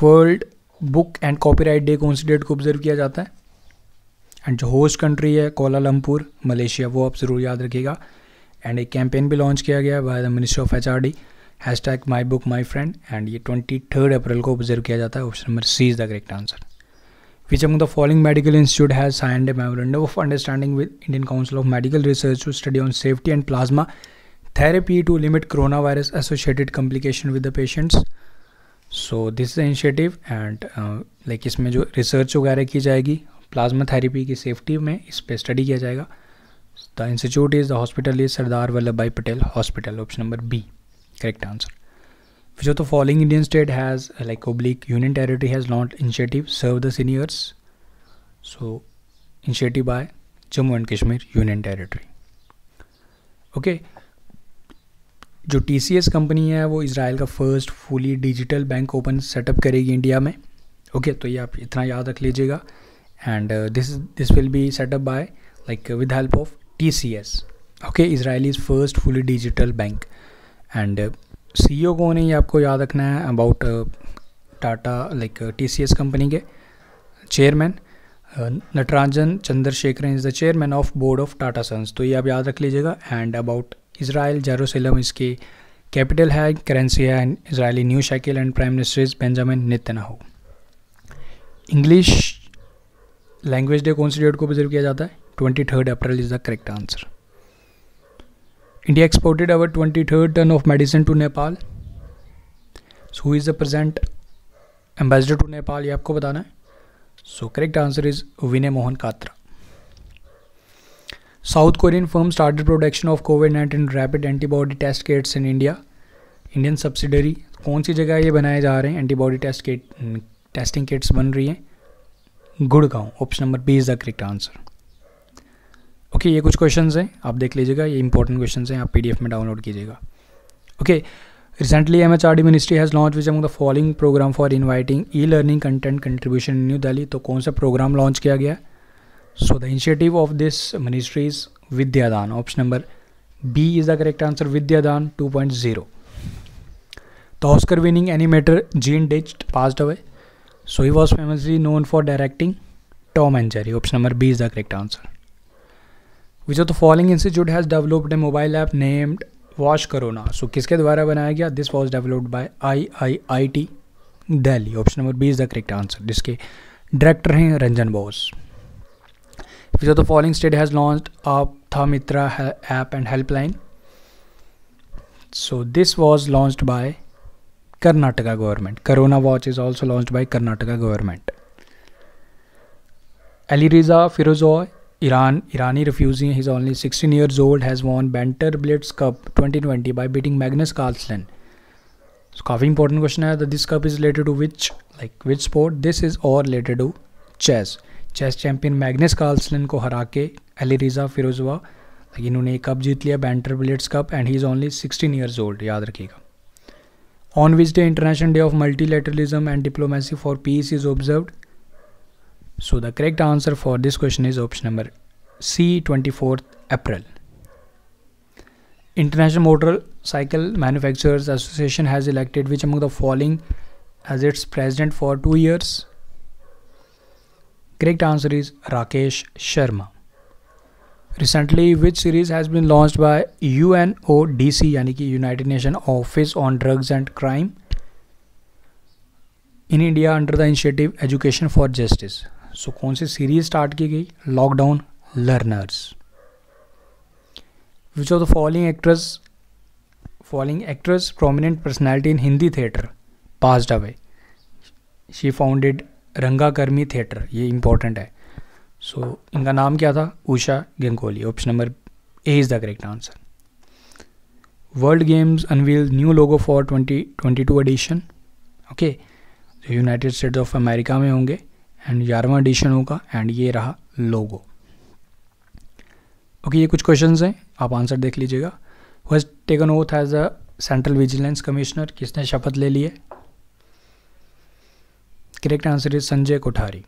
world book and copyright day कौन सी date को observe किया जाता है एंड जो होस्ट कंट्री है कोलालमपुर मलेशिया वो आप ज़रूर याद रखिएगा एंड एक कैंपेन भी लॉन्च किया गया by the ministry of H R D hash tag my book my friend and ये ट्वेंटी थर्ड अप्रैल को ऑब्जर्व किया जाता है option number C is the correct answer which among the following medical institute has signed a memorandum of understanding with Indian council of medical Research to study on safety and plasma therapy to limit corona virus associated complication with the patients so this is initiative and like इसमें जो research वगैरह की जाएगी plasma therapy की safety में इस पर study किया जाएगा the institute is the hospital is Sardar Vallabhbhai Patel hospital option number B correct answer which of the following Indian state has like oblique union territory has not initiative serve the seniors so initiative by Jammu and Kashmir union territory okay जो T company है वो Israel का first fully digital bank open setup करेगी India में okay okay, तो ये आप इतना याद रख लीजिएगा and this this will be setup by like with help of T C S okay Israel is first fully digital bank and C O है ये आपको याद रखना है about Tata like T C S company के chairman Natarajan Chandrasekaran is the chairman of board of Tata Sons तो ये आप याद रख लीजिएगा एंड अबाउट इसराइल जेरोसलम इसकी कैपिटल है करेंसी है Israeli new shekel and prime minister is Benjamin Netanyahu English language day कौन सी डेट को ऑब्जर्व किया जाता है twenty third April is the correct answer India exported our twenty third ton of medicine to Nepal so is the present ambassador to Nepal ये आपको बताना है so correct answer is Vinay Mohan Kwatra south Korean firm started production of Covid nineteen rapid antibody test kits in India Indian subsidiary कौन सी जगह ये बनाए जा रहे हैं antibody test kit testing kits बन रही हैं Gurgaon option number B is the correct answer okay ये कुछ क्वेश्चन हैं आप देख लीजिएगा ये इंपॉर्टेंट क्वेश्चन हैं आप एफ में डाउनलोड कीजिएगा okay recently M H R D ministry has launch which among the following programme for inviting e learning content contribution in new Delhi तो कौन सा प्रोग्राम लॉन्च किया गया है so the initiative of this ministry is Vidyadaan option number B is the correct answer Vidyadaan 2.0 point zero the Oscar winning animator Gene Deitch pass away so he was famously known for directing Tom and Jerry option number B is the correct answer which of the following institute has developed a mobile app named wash corona so किसके द्वारा बनाया गया this was developed by I I I T Delhi option number B is the correct answer जिसके director हैं Ranjan Bose which of the following state has launched a Thamitra app and helpline? So this was launched by Karnataka government. Corona Watch is also launched by Karnataka government. Ali Reza Firozoy, Iran Irani refugee, he's only 16 years old, has won Banter Blitz Cup 2020 by beating Magnus Carlsen. So coffee important question is that this cup is related to which like which sport? This is all related to chess. Chess champion Magnus Carlsen को हरा के Alireza Firouzja इन्होंने cup जीत लिया banter bullets cup and he is only sixteen years old याद रखिएगा on which day international day of multi and diplomacy for peace is observe so the correct answer for this question is option number C twenty fourth April international motorcycle manufacturers association has elected which among the following as its president for two years Correct answer is Rakesh Sharma. Recently, which series has been launched by UNODC, यानी कि United Nation Office on Drugs and Crime in India under the initiative Education for Justice. so, कौन सी series start की गई Lockdown Learners. Which of the following actress, following actress prominent personality in Hindi theatre passed away? She founded Rangakarmee theatre ये important है so so, इनका नाम क्या था Usha Ganguli option number A is the correct answer world games unveil new logo for twenty twenty two edition okay जो United states of America में होंगे and ग्यारहवा एडिशन होगा एंड ये रहा लोगो ओके okay, ये कुछ क्वेश्चन हैं आप आंसर देख लीजिएगा was taken oath as a central vigilance commissioner किसने शपथ ले ली है correct answer is Sanjay Kothari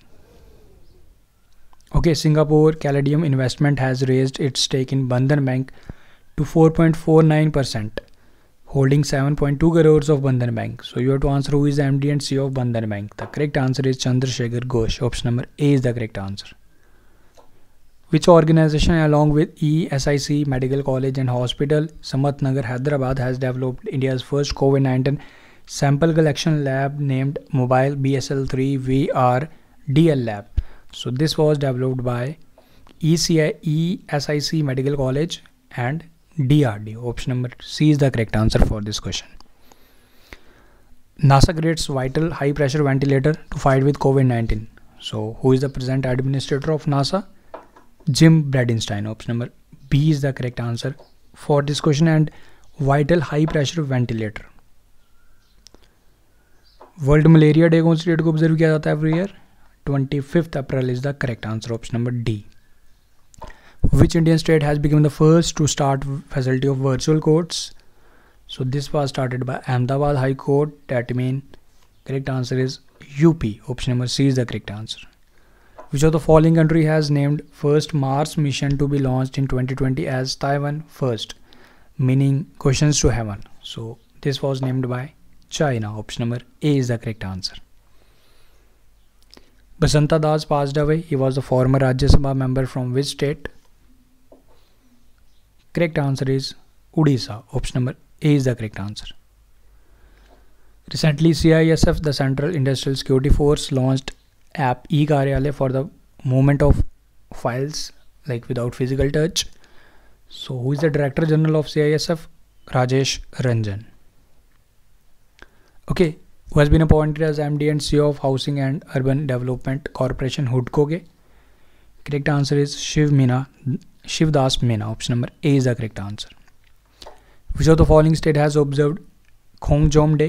okay Singapore Caladium investment has raise its stake in Bandhan bank to four four point nine percent holding seven point two crores of Bandhan bank so you to answer who is M D and C of Bandhan bank the correct answer is Chandrashekhar Ghosh option number A is the correct answer which organisation along with E S I C medical college and hospital Sanath Nagar Hyderabad has developed India's first Covid nineteen sample collection lab named mobile BSL3 VR DL lab. So this was developed by ECI, ESIC Medical College and DRD. Option number C is the correct answer for this question. NASA creates vital high pressure ventilator to fight with COVID-19. So who is the present administrator of NASA? Jim Bradenstein. Option number B is the correct answer for this question and vital high pressure ventilator. World malaria Day कौन सी date को observe किया जाता है every year twenty fifth April is the correct answer option number which indian state has become the first to start facility of virtual courts so this was started by ahmedabad high court that mean correct answer is up option number c is the correct answer which of the following country has named first mars mission to be launched in 2020 as taiwan first meaning questions to heaven so this was named by China. Option number A is the correct answer. Basanta Das passed away. He was a former Rajya Sabha member from which state? Correct answer is Odisha. Option number A is the correct answer. Recently, CISF, the Central Industrial Security Force, launched app e for the movement of files like without physical touch. So, who is the Director General of CISF? Rajesh Ranjan. Okay वो was been appointed as M D and C of housing and urban development corporation हुडको के correct answer is Shiv Meena Shivdas Meena option number A is the correct answer which of the following state has observe Khongjom day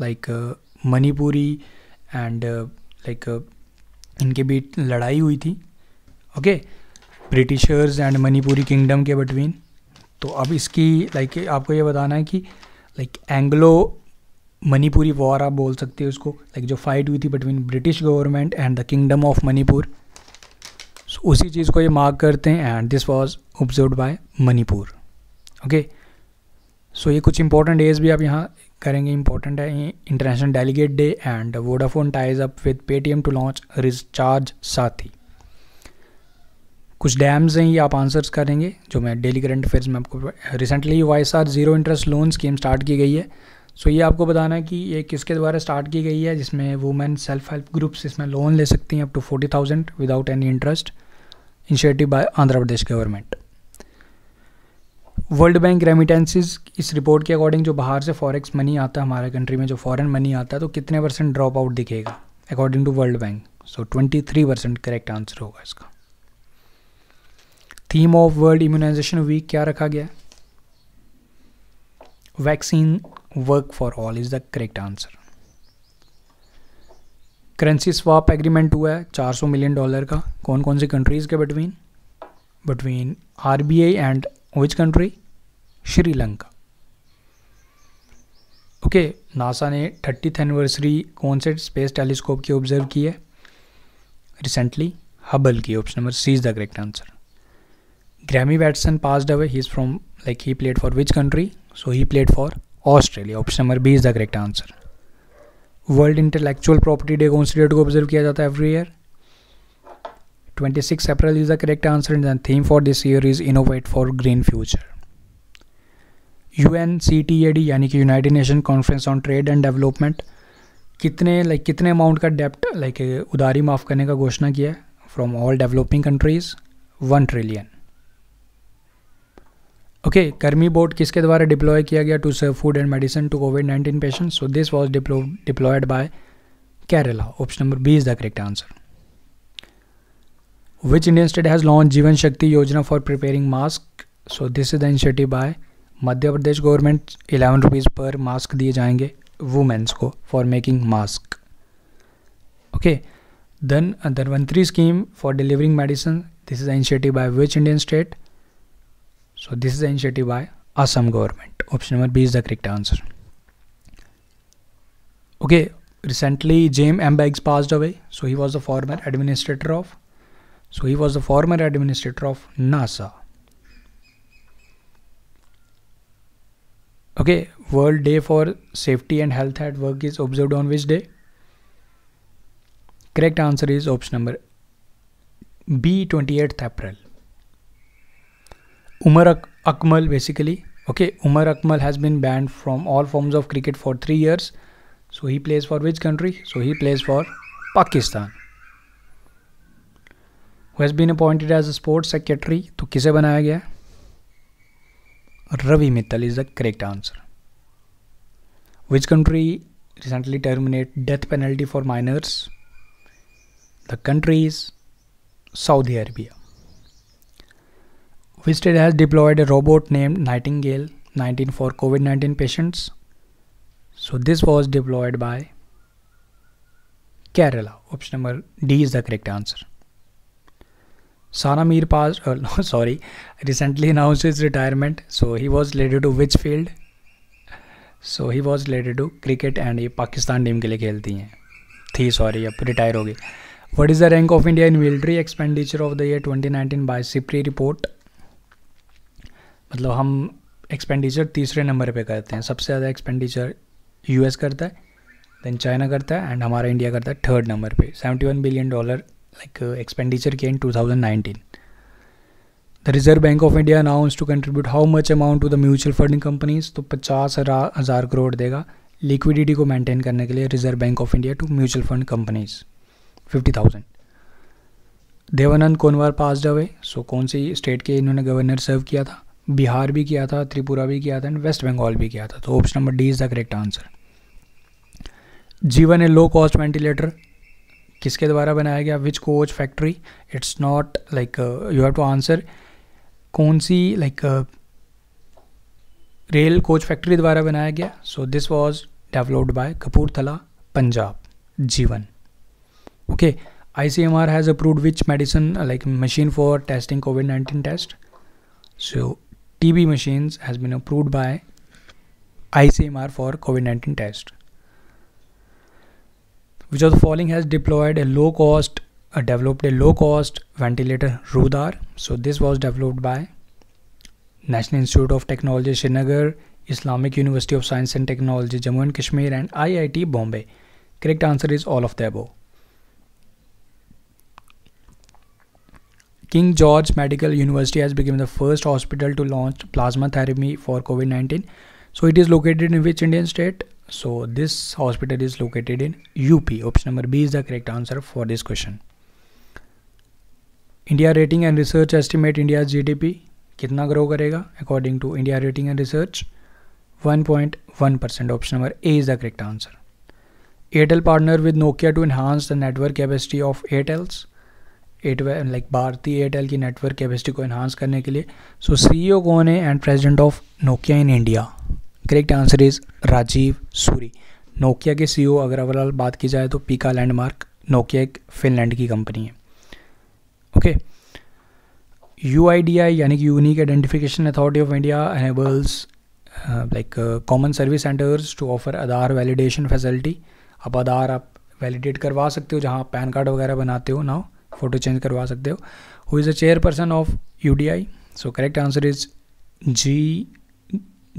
like Manipuri and like इनके बीच लड़ाई हुई थी okay Britishers and Manipuri kingdom के between तो अब इसकी लाइक आपको ये बताना है कि लाइक एंग्लो मणिपुरी वॉर आप बोल सकते हो उसको लाइक जो फाइट हुई थी between British government and the kingdom of Manipur उसी चीज़ को ये मार्क करते हैं and this was observe by Manipur okay so ये कुछ इंपॉर्टेंट डेज भी आप यहाँ करेंगे इंपॉर्टेंट है international delegate day and Vodafone ties up with Paytm to launch recharge Saathi कुछ डैम्स हैं ये आप आंसर्स करेंगे जो मैं डेली करंट अफेयर्स में आपको recently Y R zero interest loan scheme start की गई है सो ये आपको बताना है कि ये किसके द्वारा स्टार्ट की गई है जिसमें वुमेन सेल्फ हेल्प ग्रुप्स इसमें लोन ले सकती हैं up to forty thousand without any interest initiative by Andhra Pradesh government world bank remittances इस रिपोर्ट के अकॉर्डिंग जो बाहर से फॉरेक्स मनी आता है हमारे कंट्री में जो फॉरेन मनी आता है तो कितने परसेंट ड्रॉप आउट दिखेगा according to world bank so twenty three percent correct answer होगा इसका theme of world immunisation week क्या रखा गया vaccine work for all is the correct answer. Currency swap agreement हुआ है 400 मिलियन डॉलर का कौन कौन सी कंट्रीज़ के between between RBI and which country Sri Lanka okay NASA ने थर्टीथ एनिवर्सरी कौन से स्पेस टेलीस्कोप की ऑब्जर्व की है रिसेंटली हबल की option number C is the correct answer Graeme Watson passed away he is from like he played for which country so he played for Australia option number B is the correct answer world intellectual property day कौन सी date को observe किया जाता है every year 26 answer and theme for this year is innovate for green future U N C T A D यानी कि United nation conference on trade and development कितने like like, कितने अमाउंट का डेप्ट लाइक like, उधारी माफ़ करने का घोषणा किया है from all developing countries one trillion okay Karmi board किसके द्वारा डिप्लॉय किया गया to serve food and medicine to Covid nineteen patient so this was deployed by Kerala option number B is the correct answer which Indian state has launch Jeevan Shakti Yojana for preparing mask so this is the initiative by Madhya Pradesh government eleven rupees per mask दिए जाएंगे women's को for making mask okay Dhan Dhanvantari scheme for delivering medicine this is the initiative by which Indian state So this is the initiative by Assam government. Option number B is the correct answer. Okay, recently James M. Beggs passed away. So he was the former administrator of. So he was the former administrator of NASA. Okay, World Day for Safety and Health at Work is observed on which day? Correct answer is option number B 28th April. Umar Ak Akmal basically. Okay, Umar Akmal has been banned from all forms of cricket for three years. So he plays for which country? So he plays for Pakistan. Who has been appointed as a sports secretary? To किसे बनाया गया? Ravi Mittal is the correct answer. Which country recently terminated death penalty for minors? The country is Saudi Arabia. Vistate has deployed a robot named Nightingale 19 for COVID-19 patients. So this was deployed by Kerala. Option number D is the correct answer. Sana Mir passed, uh, [laughs] no, sorry, recently announced his retirement. So he was related to which field? So he was related to cricket and he Pakistan team के लिए खेलती हैं थी sorry अब retire हो the what is the rank of India in 2019 by SIPRI report? मतलब हम expenditure तीसरे नंबर पे करते हैं सबसे ज़्यादा एक्सपेंडिचर यूएस करता है देन चाइना करता है एंड हमारा इंडिया करता है थर्ड नंबर पे 71 बिलियन डॉलर लाइक एक्सपेंडिचर किया in 2019 the reserve bank of India announce to contribute how much amount to the mutual funding companies तो पचास हज़ार करोड़ देगा लिक्विडिटी को मेंटेन करने के लिए reserve bank of India to mutual fund companies fifty thousand Dev Anand Konwar pass away so कौन सी स्टेट के इन्होंने गवर्नर सर्व किया था बिहार भी किया था त्रिपुरा भी किया था एंड वेस्ट बंगाल भी किया था तो option number D is the correct answer Jeevan a low cost ventilator किसके द्वारा बनाया गया which coach factory it's not like you have to answer कौन सी लाइक रेल कोच फैक्ट्री द्वारा बनाया गया so this was developed by Kapurthala Punjab Jeevan okay I C M R has approved which medicine like machine for testing Covid nineteen test so TB machines has been approved by ICMR for COVID-19 test. Which of the following has deployed a low cost, uh, developed a low cost ventilator Rudar. So this was developed by National Institute of Technology Srinagar, Islamic University of Science and Technology Jammu and Kashmir and IIT Bombay. Correct answer is all of the above. King George Medical University has become the first hospital to launch plasma therapy for COVID 19. So, it is located in which Indian state? So, this hospital is located in UP. Option number B is the correct answer for this question. India Rating and Research estimate India's GDP. Kitna grow karega? According to India Rating and Research, 1.1%. Option number A is the correct answer. ATEL partner with Nokia to enhance the network capacity of ATELs. At like Bharti Airtel की network capacity को enhance करने के लिए so C O कौन है and president of Nokia in India correct answer is Rajeev Suri Nokia के C ओ अगर overall बात की जाए तो पीका लैंडमार्क नोकिया एक फिनलैंड की कंपनी है okay U I D I यानी कि unique identification authority of India enables like common service centres to offer Aadhaar validation facility आप आधार आप वैलिडेट करवा सकते हो जहाँ पैन कार्ड वगैरह बनाते हो नाउ फ़ोटो चेंज करवा सकते हो who is a chairperson of U D I so correct answer is G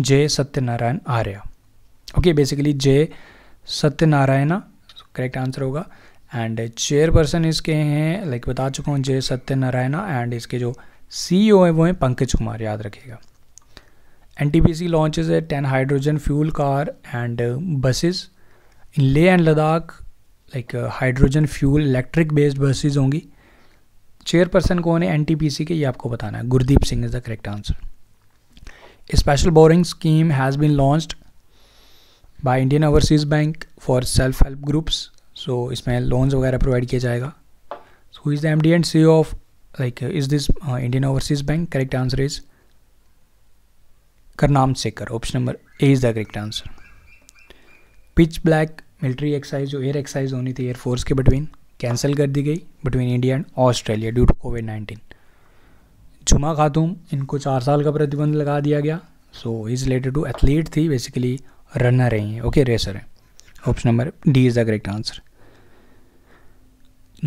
J Satyanarayana Arya okay basically J Satyanarayana correct answer होगा एंड चेयर पर्सन इसके हैं लाइक बता चुका हूँ जय सत्यनारायण एंड इसके जो सी ओ है वो हैं पंकज कुमार याद रखिएगा N T P C launches है ten hydrogen fuel car and buses in Leh and Ladakh like hydrogen fuel electric based buses होंगी चेयरपर्सन कौन है एनटीपीसी के ये आपको बताना है Gurdeep Singh is the correct answer special boring scheme has been launched by Indian Overseas Bank for self help groups so इसमें loans वगैरह प्रोवाइड किया जाएगा who is the M D and C of like is this Indian Overseas Bank correct answer is Karnam Sekar option number A is the correct answer pitch black military exercise जो air exercise होनी थी air force के between cancel कर दी गई between India and Australia due to Covid nineteen Jhuma Khatun इनको चार साल का प्रतिबंध लगा दिया गया so is related to athlete थी बेसिकली रनर हैं ओके रेसर हैं option number D is the correct answer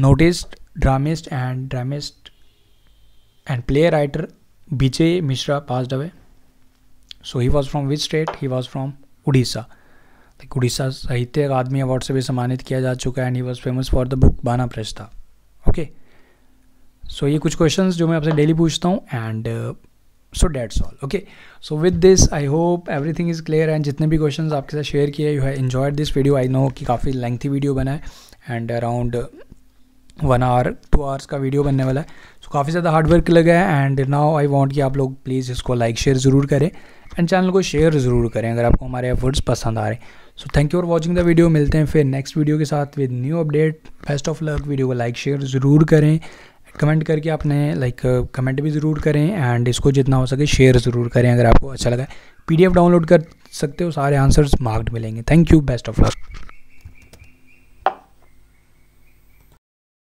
novelist dramatist and dramatist and play writer Vijay Mishra passed away so he was from which state he was from Orissa like Orissa Sahitya Akademi award से भी सम्मानित किया जा चुका है and he was famous for the book Banaprastha okay so ये कुछ questions जो मैं आपसे डेली पूछता हूँ and so that's all okay so with this I hope everything is clear and जितने भी क्वेश्चंस आपके साथ शेयर किए you have enjoyed this video I know कि काफ़ी लेंथी वीडियो बना है and around one hour two hours का वीडियो बनने वाला है सो so, काफ़ी ज़्यादा हार्डवर्क लगा है एंड नाउ आई वॉन्ट कि आप लोग प्लीज़ इसको लाइक शेयर ज़रूर करें एंड चैनल को शेयर ज़रूर करें अगर आपको हमारे एफर्ट्स पसंद आ रहे हैं so thank you for watching the video मिलते हैं फिर नेक्स्ट वीडियो के साथ with new update best of luck video को लाइक शेयर ज़रूर करें कमेंट करके अपने लाइक कमेंट भी ज़रूर करें एंड इसको जितना हो सके शेयर ज़रूर करें अगर आपको अच्छा लगा पीडीएफ डाउनलोड कर सकते हो सारे आंसर्स मार्क्ड मिलेंगे thank you best of luck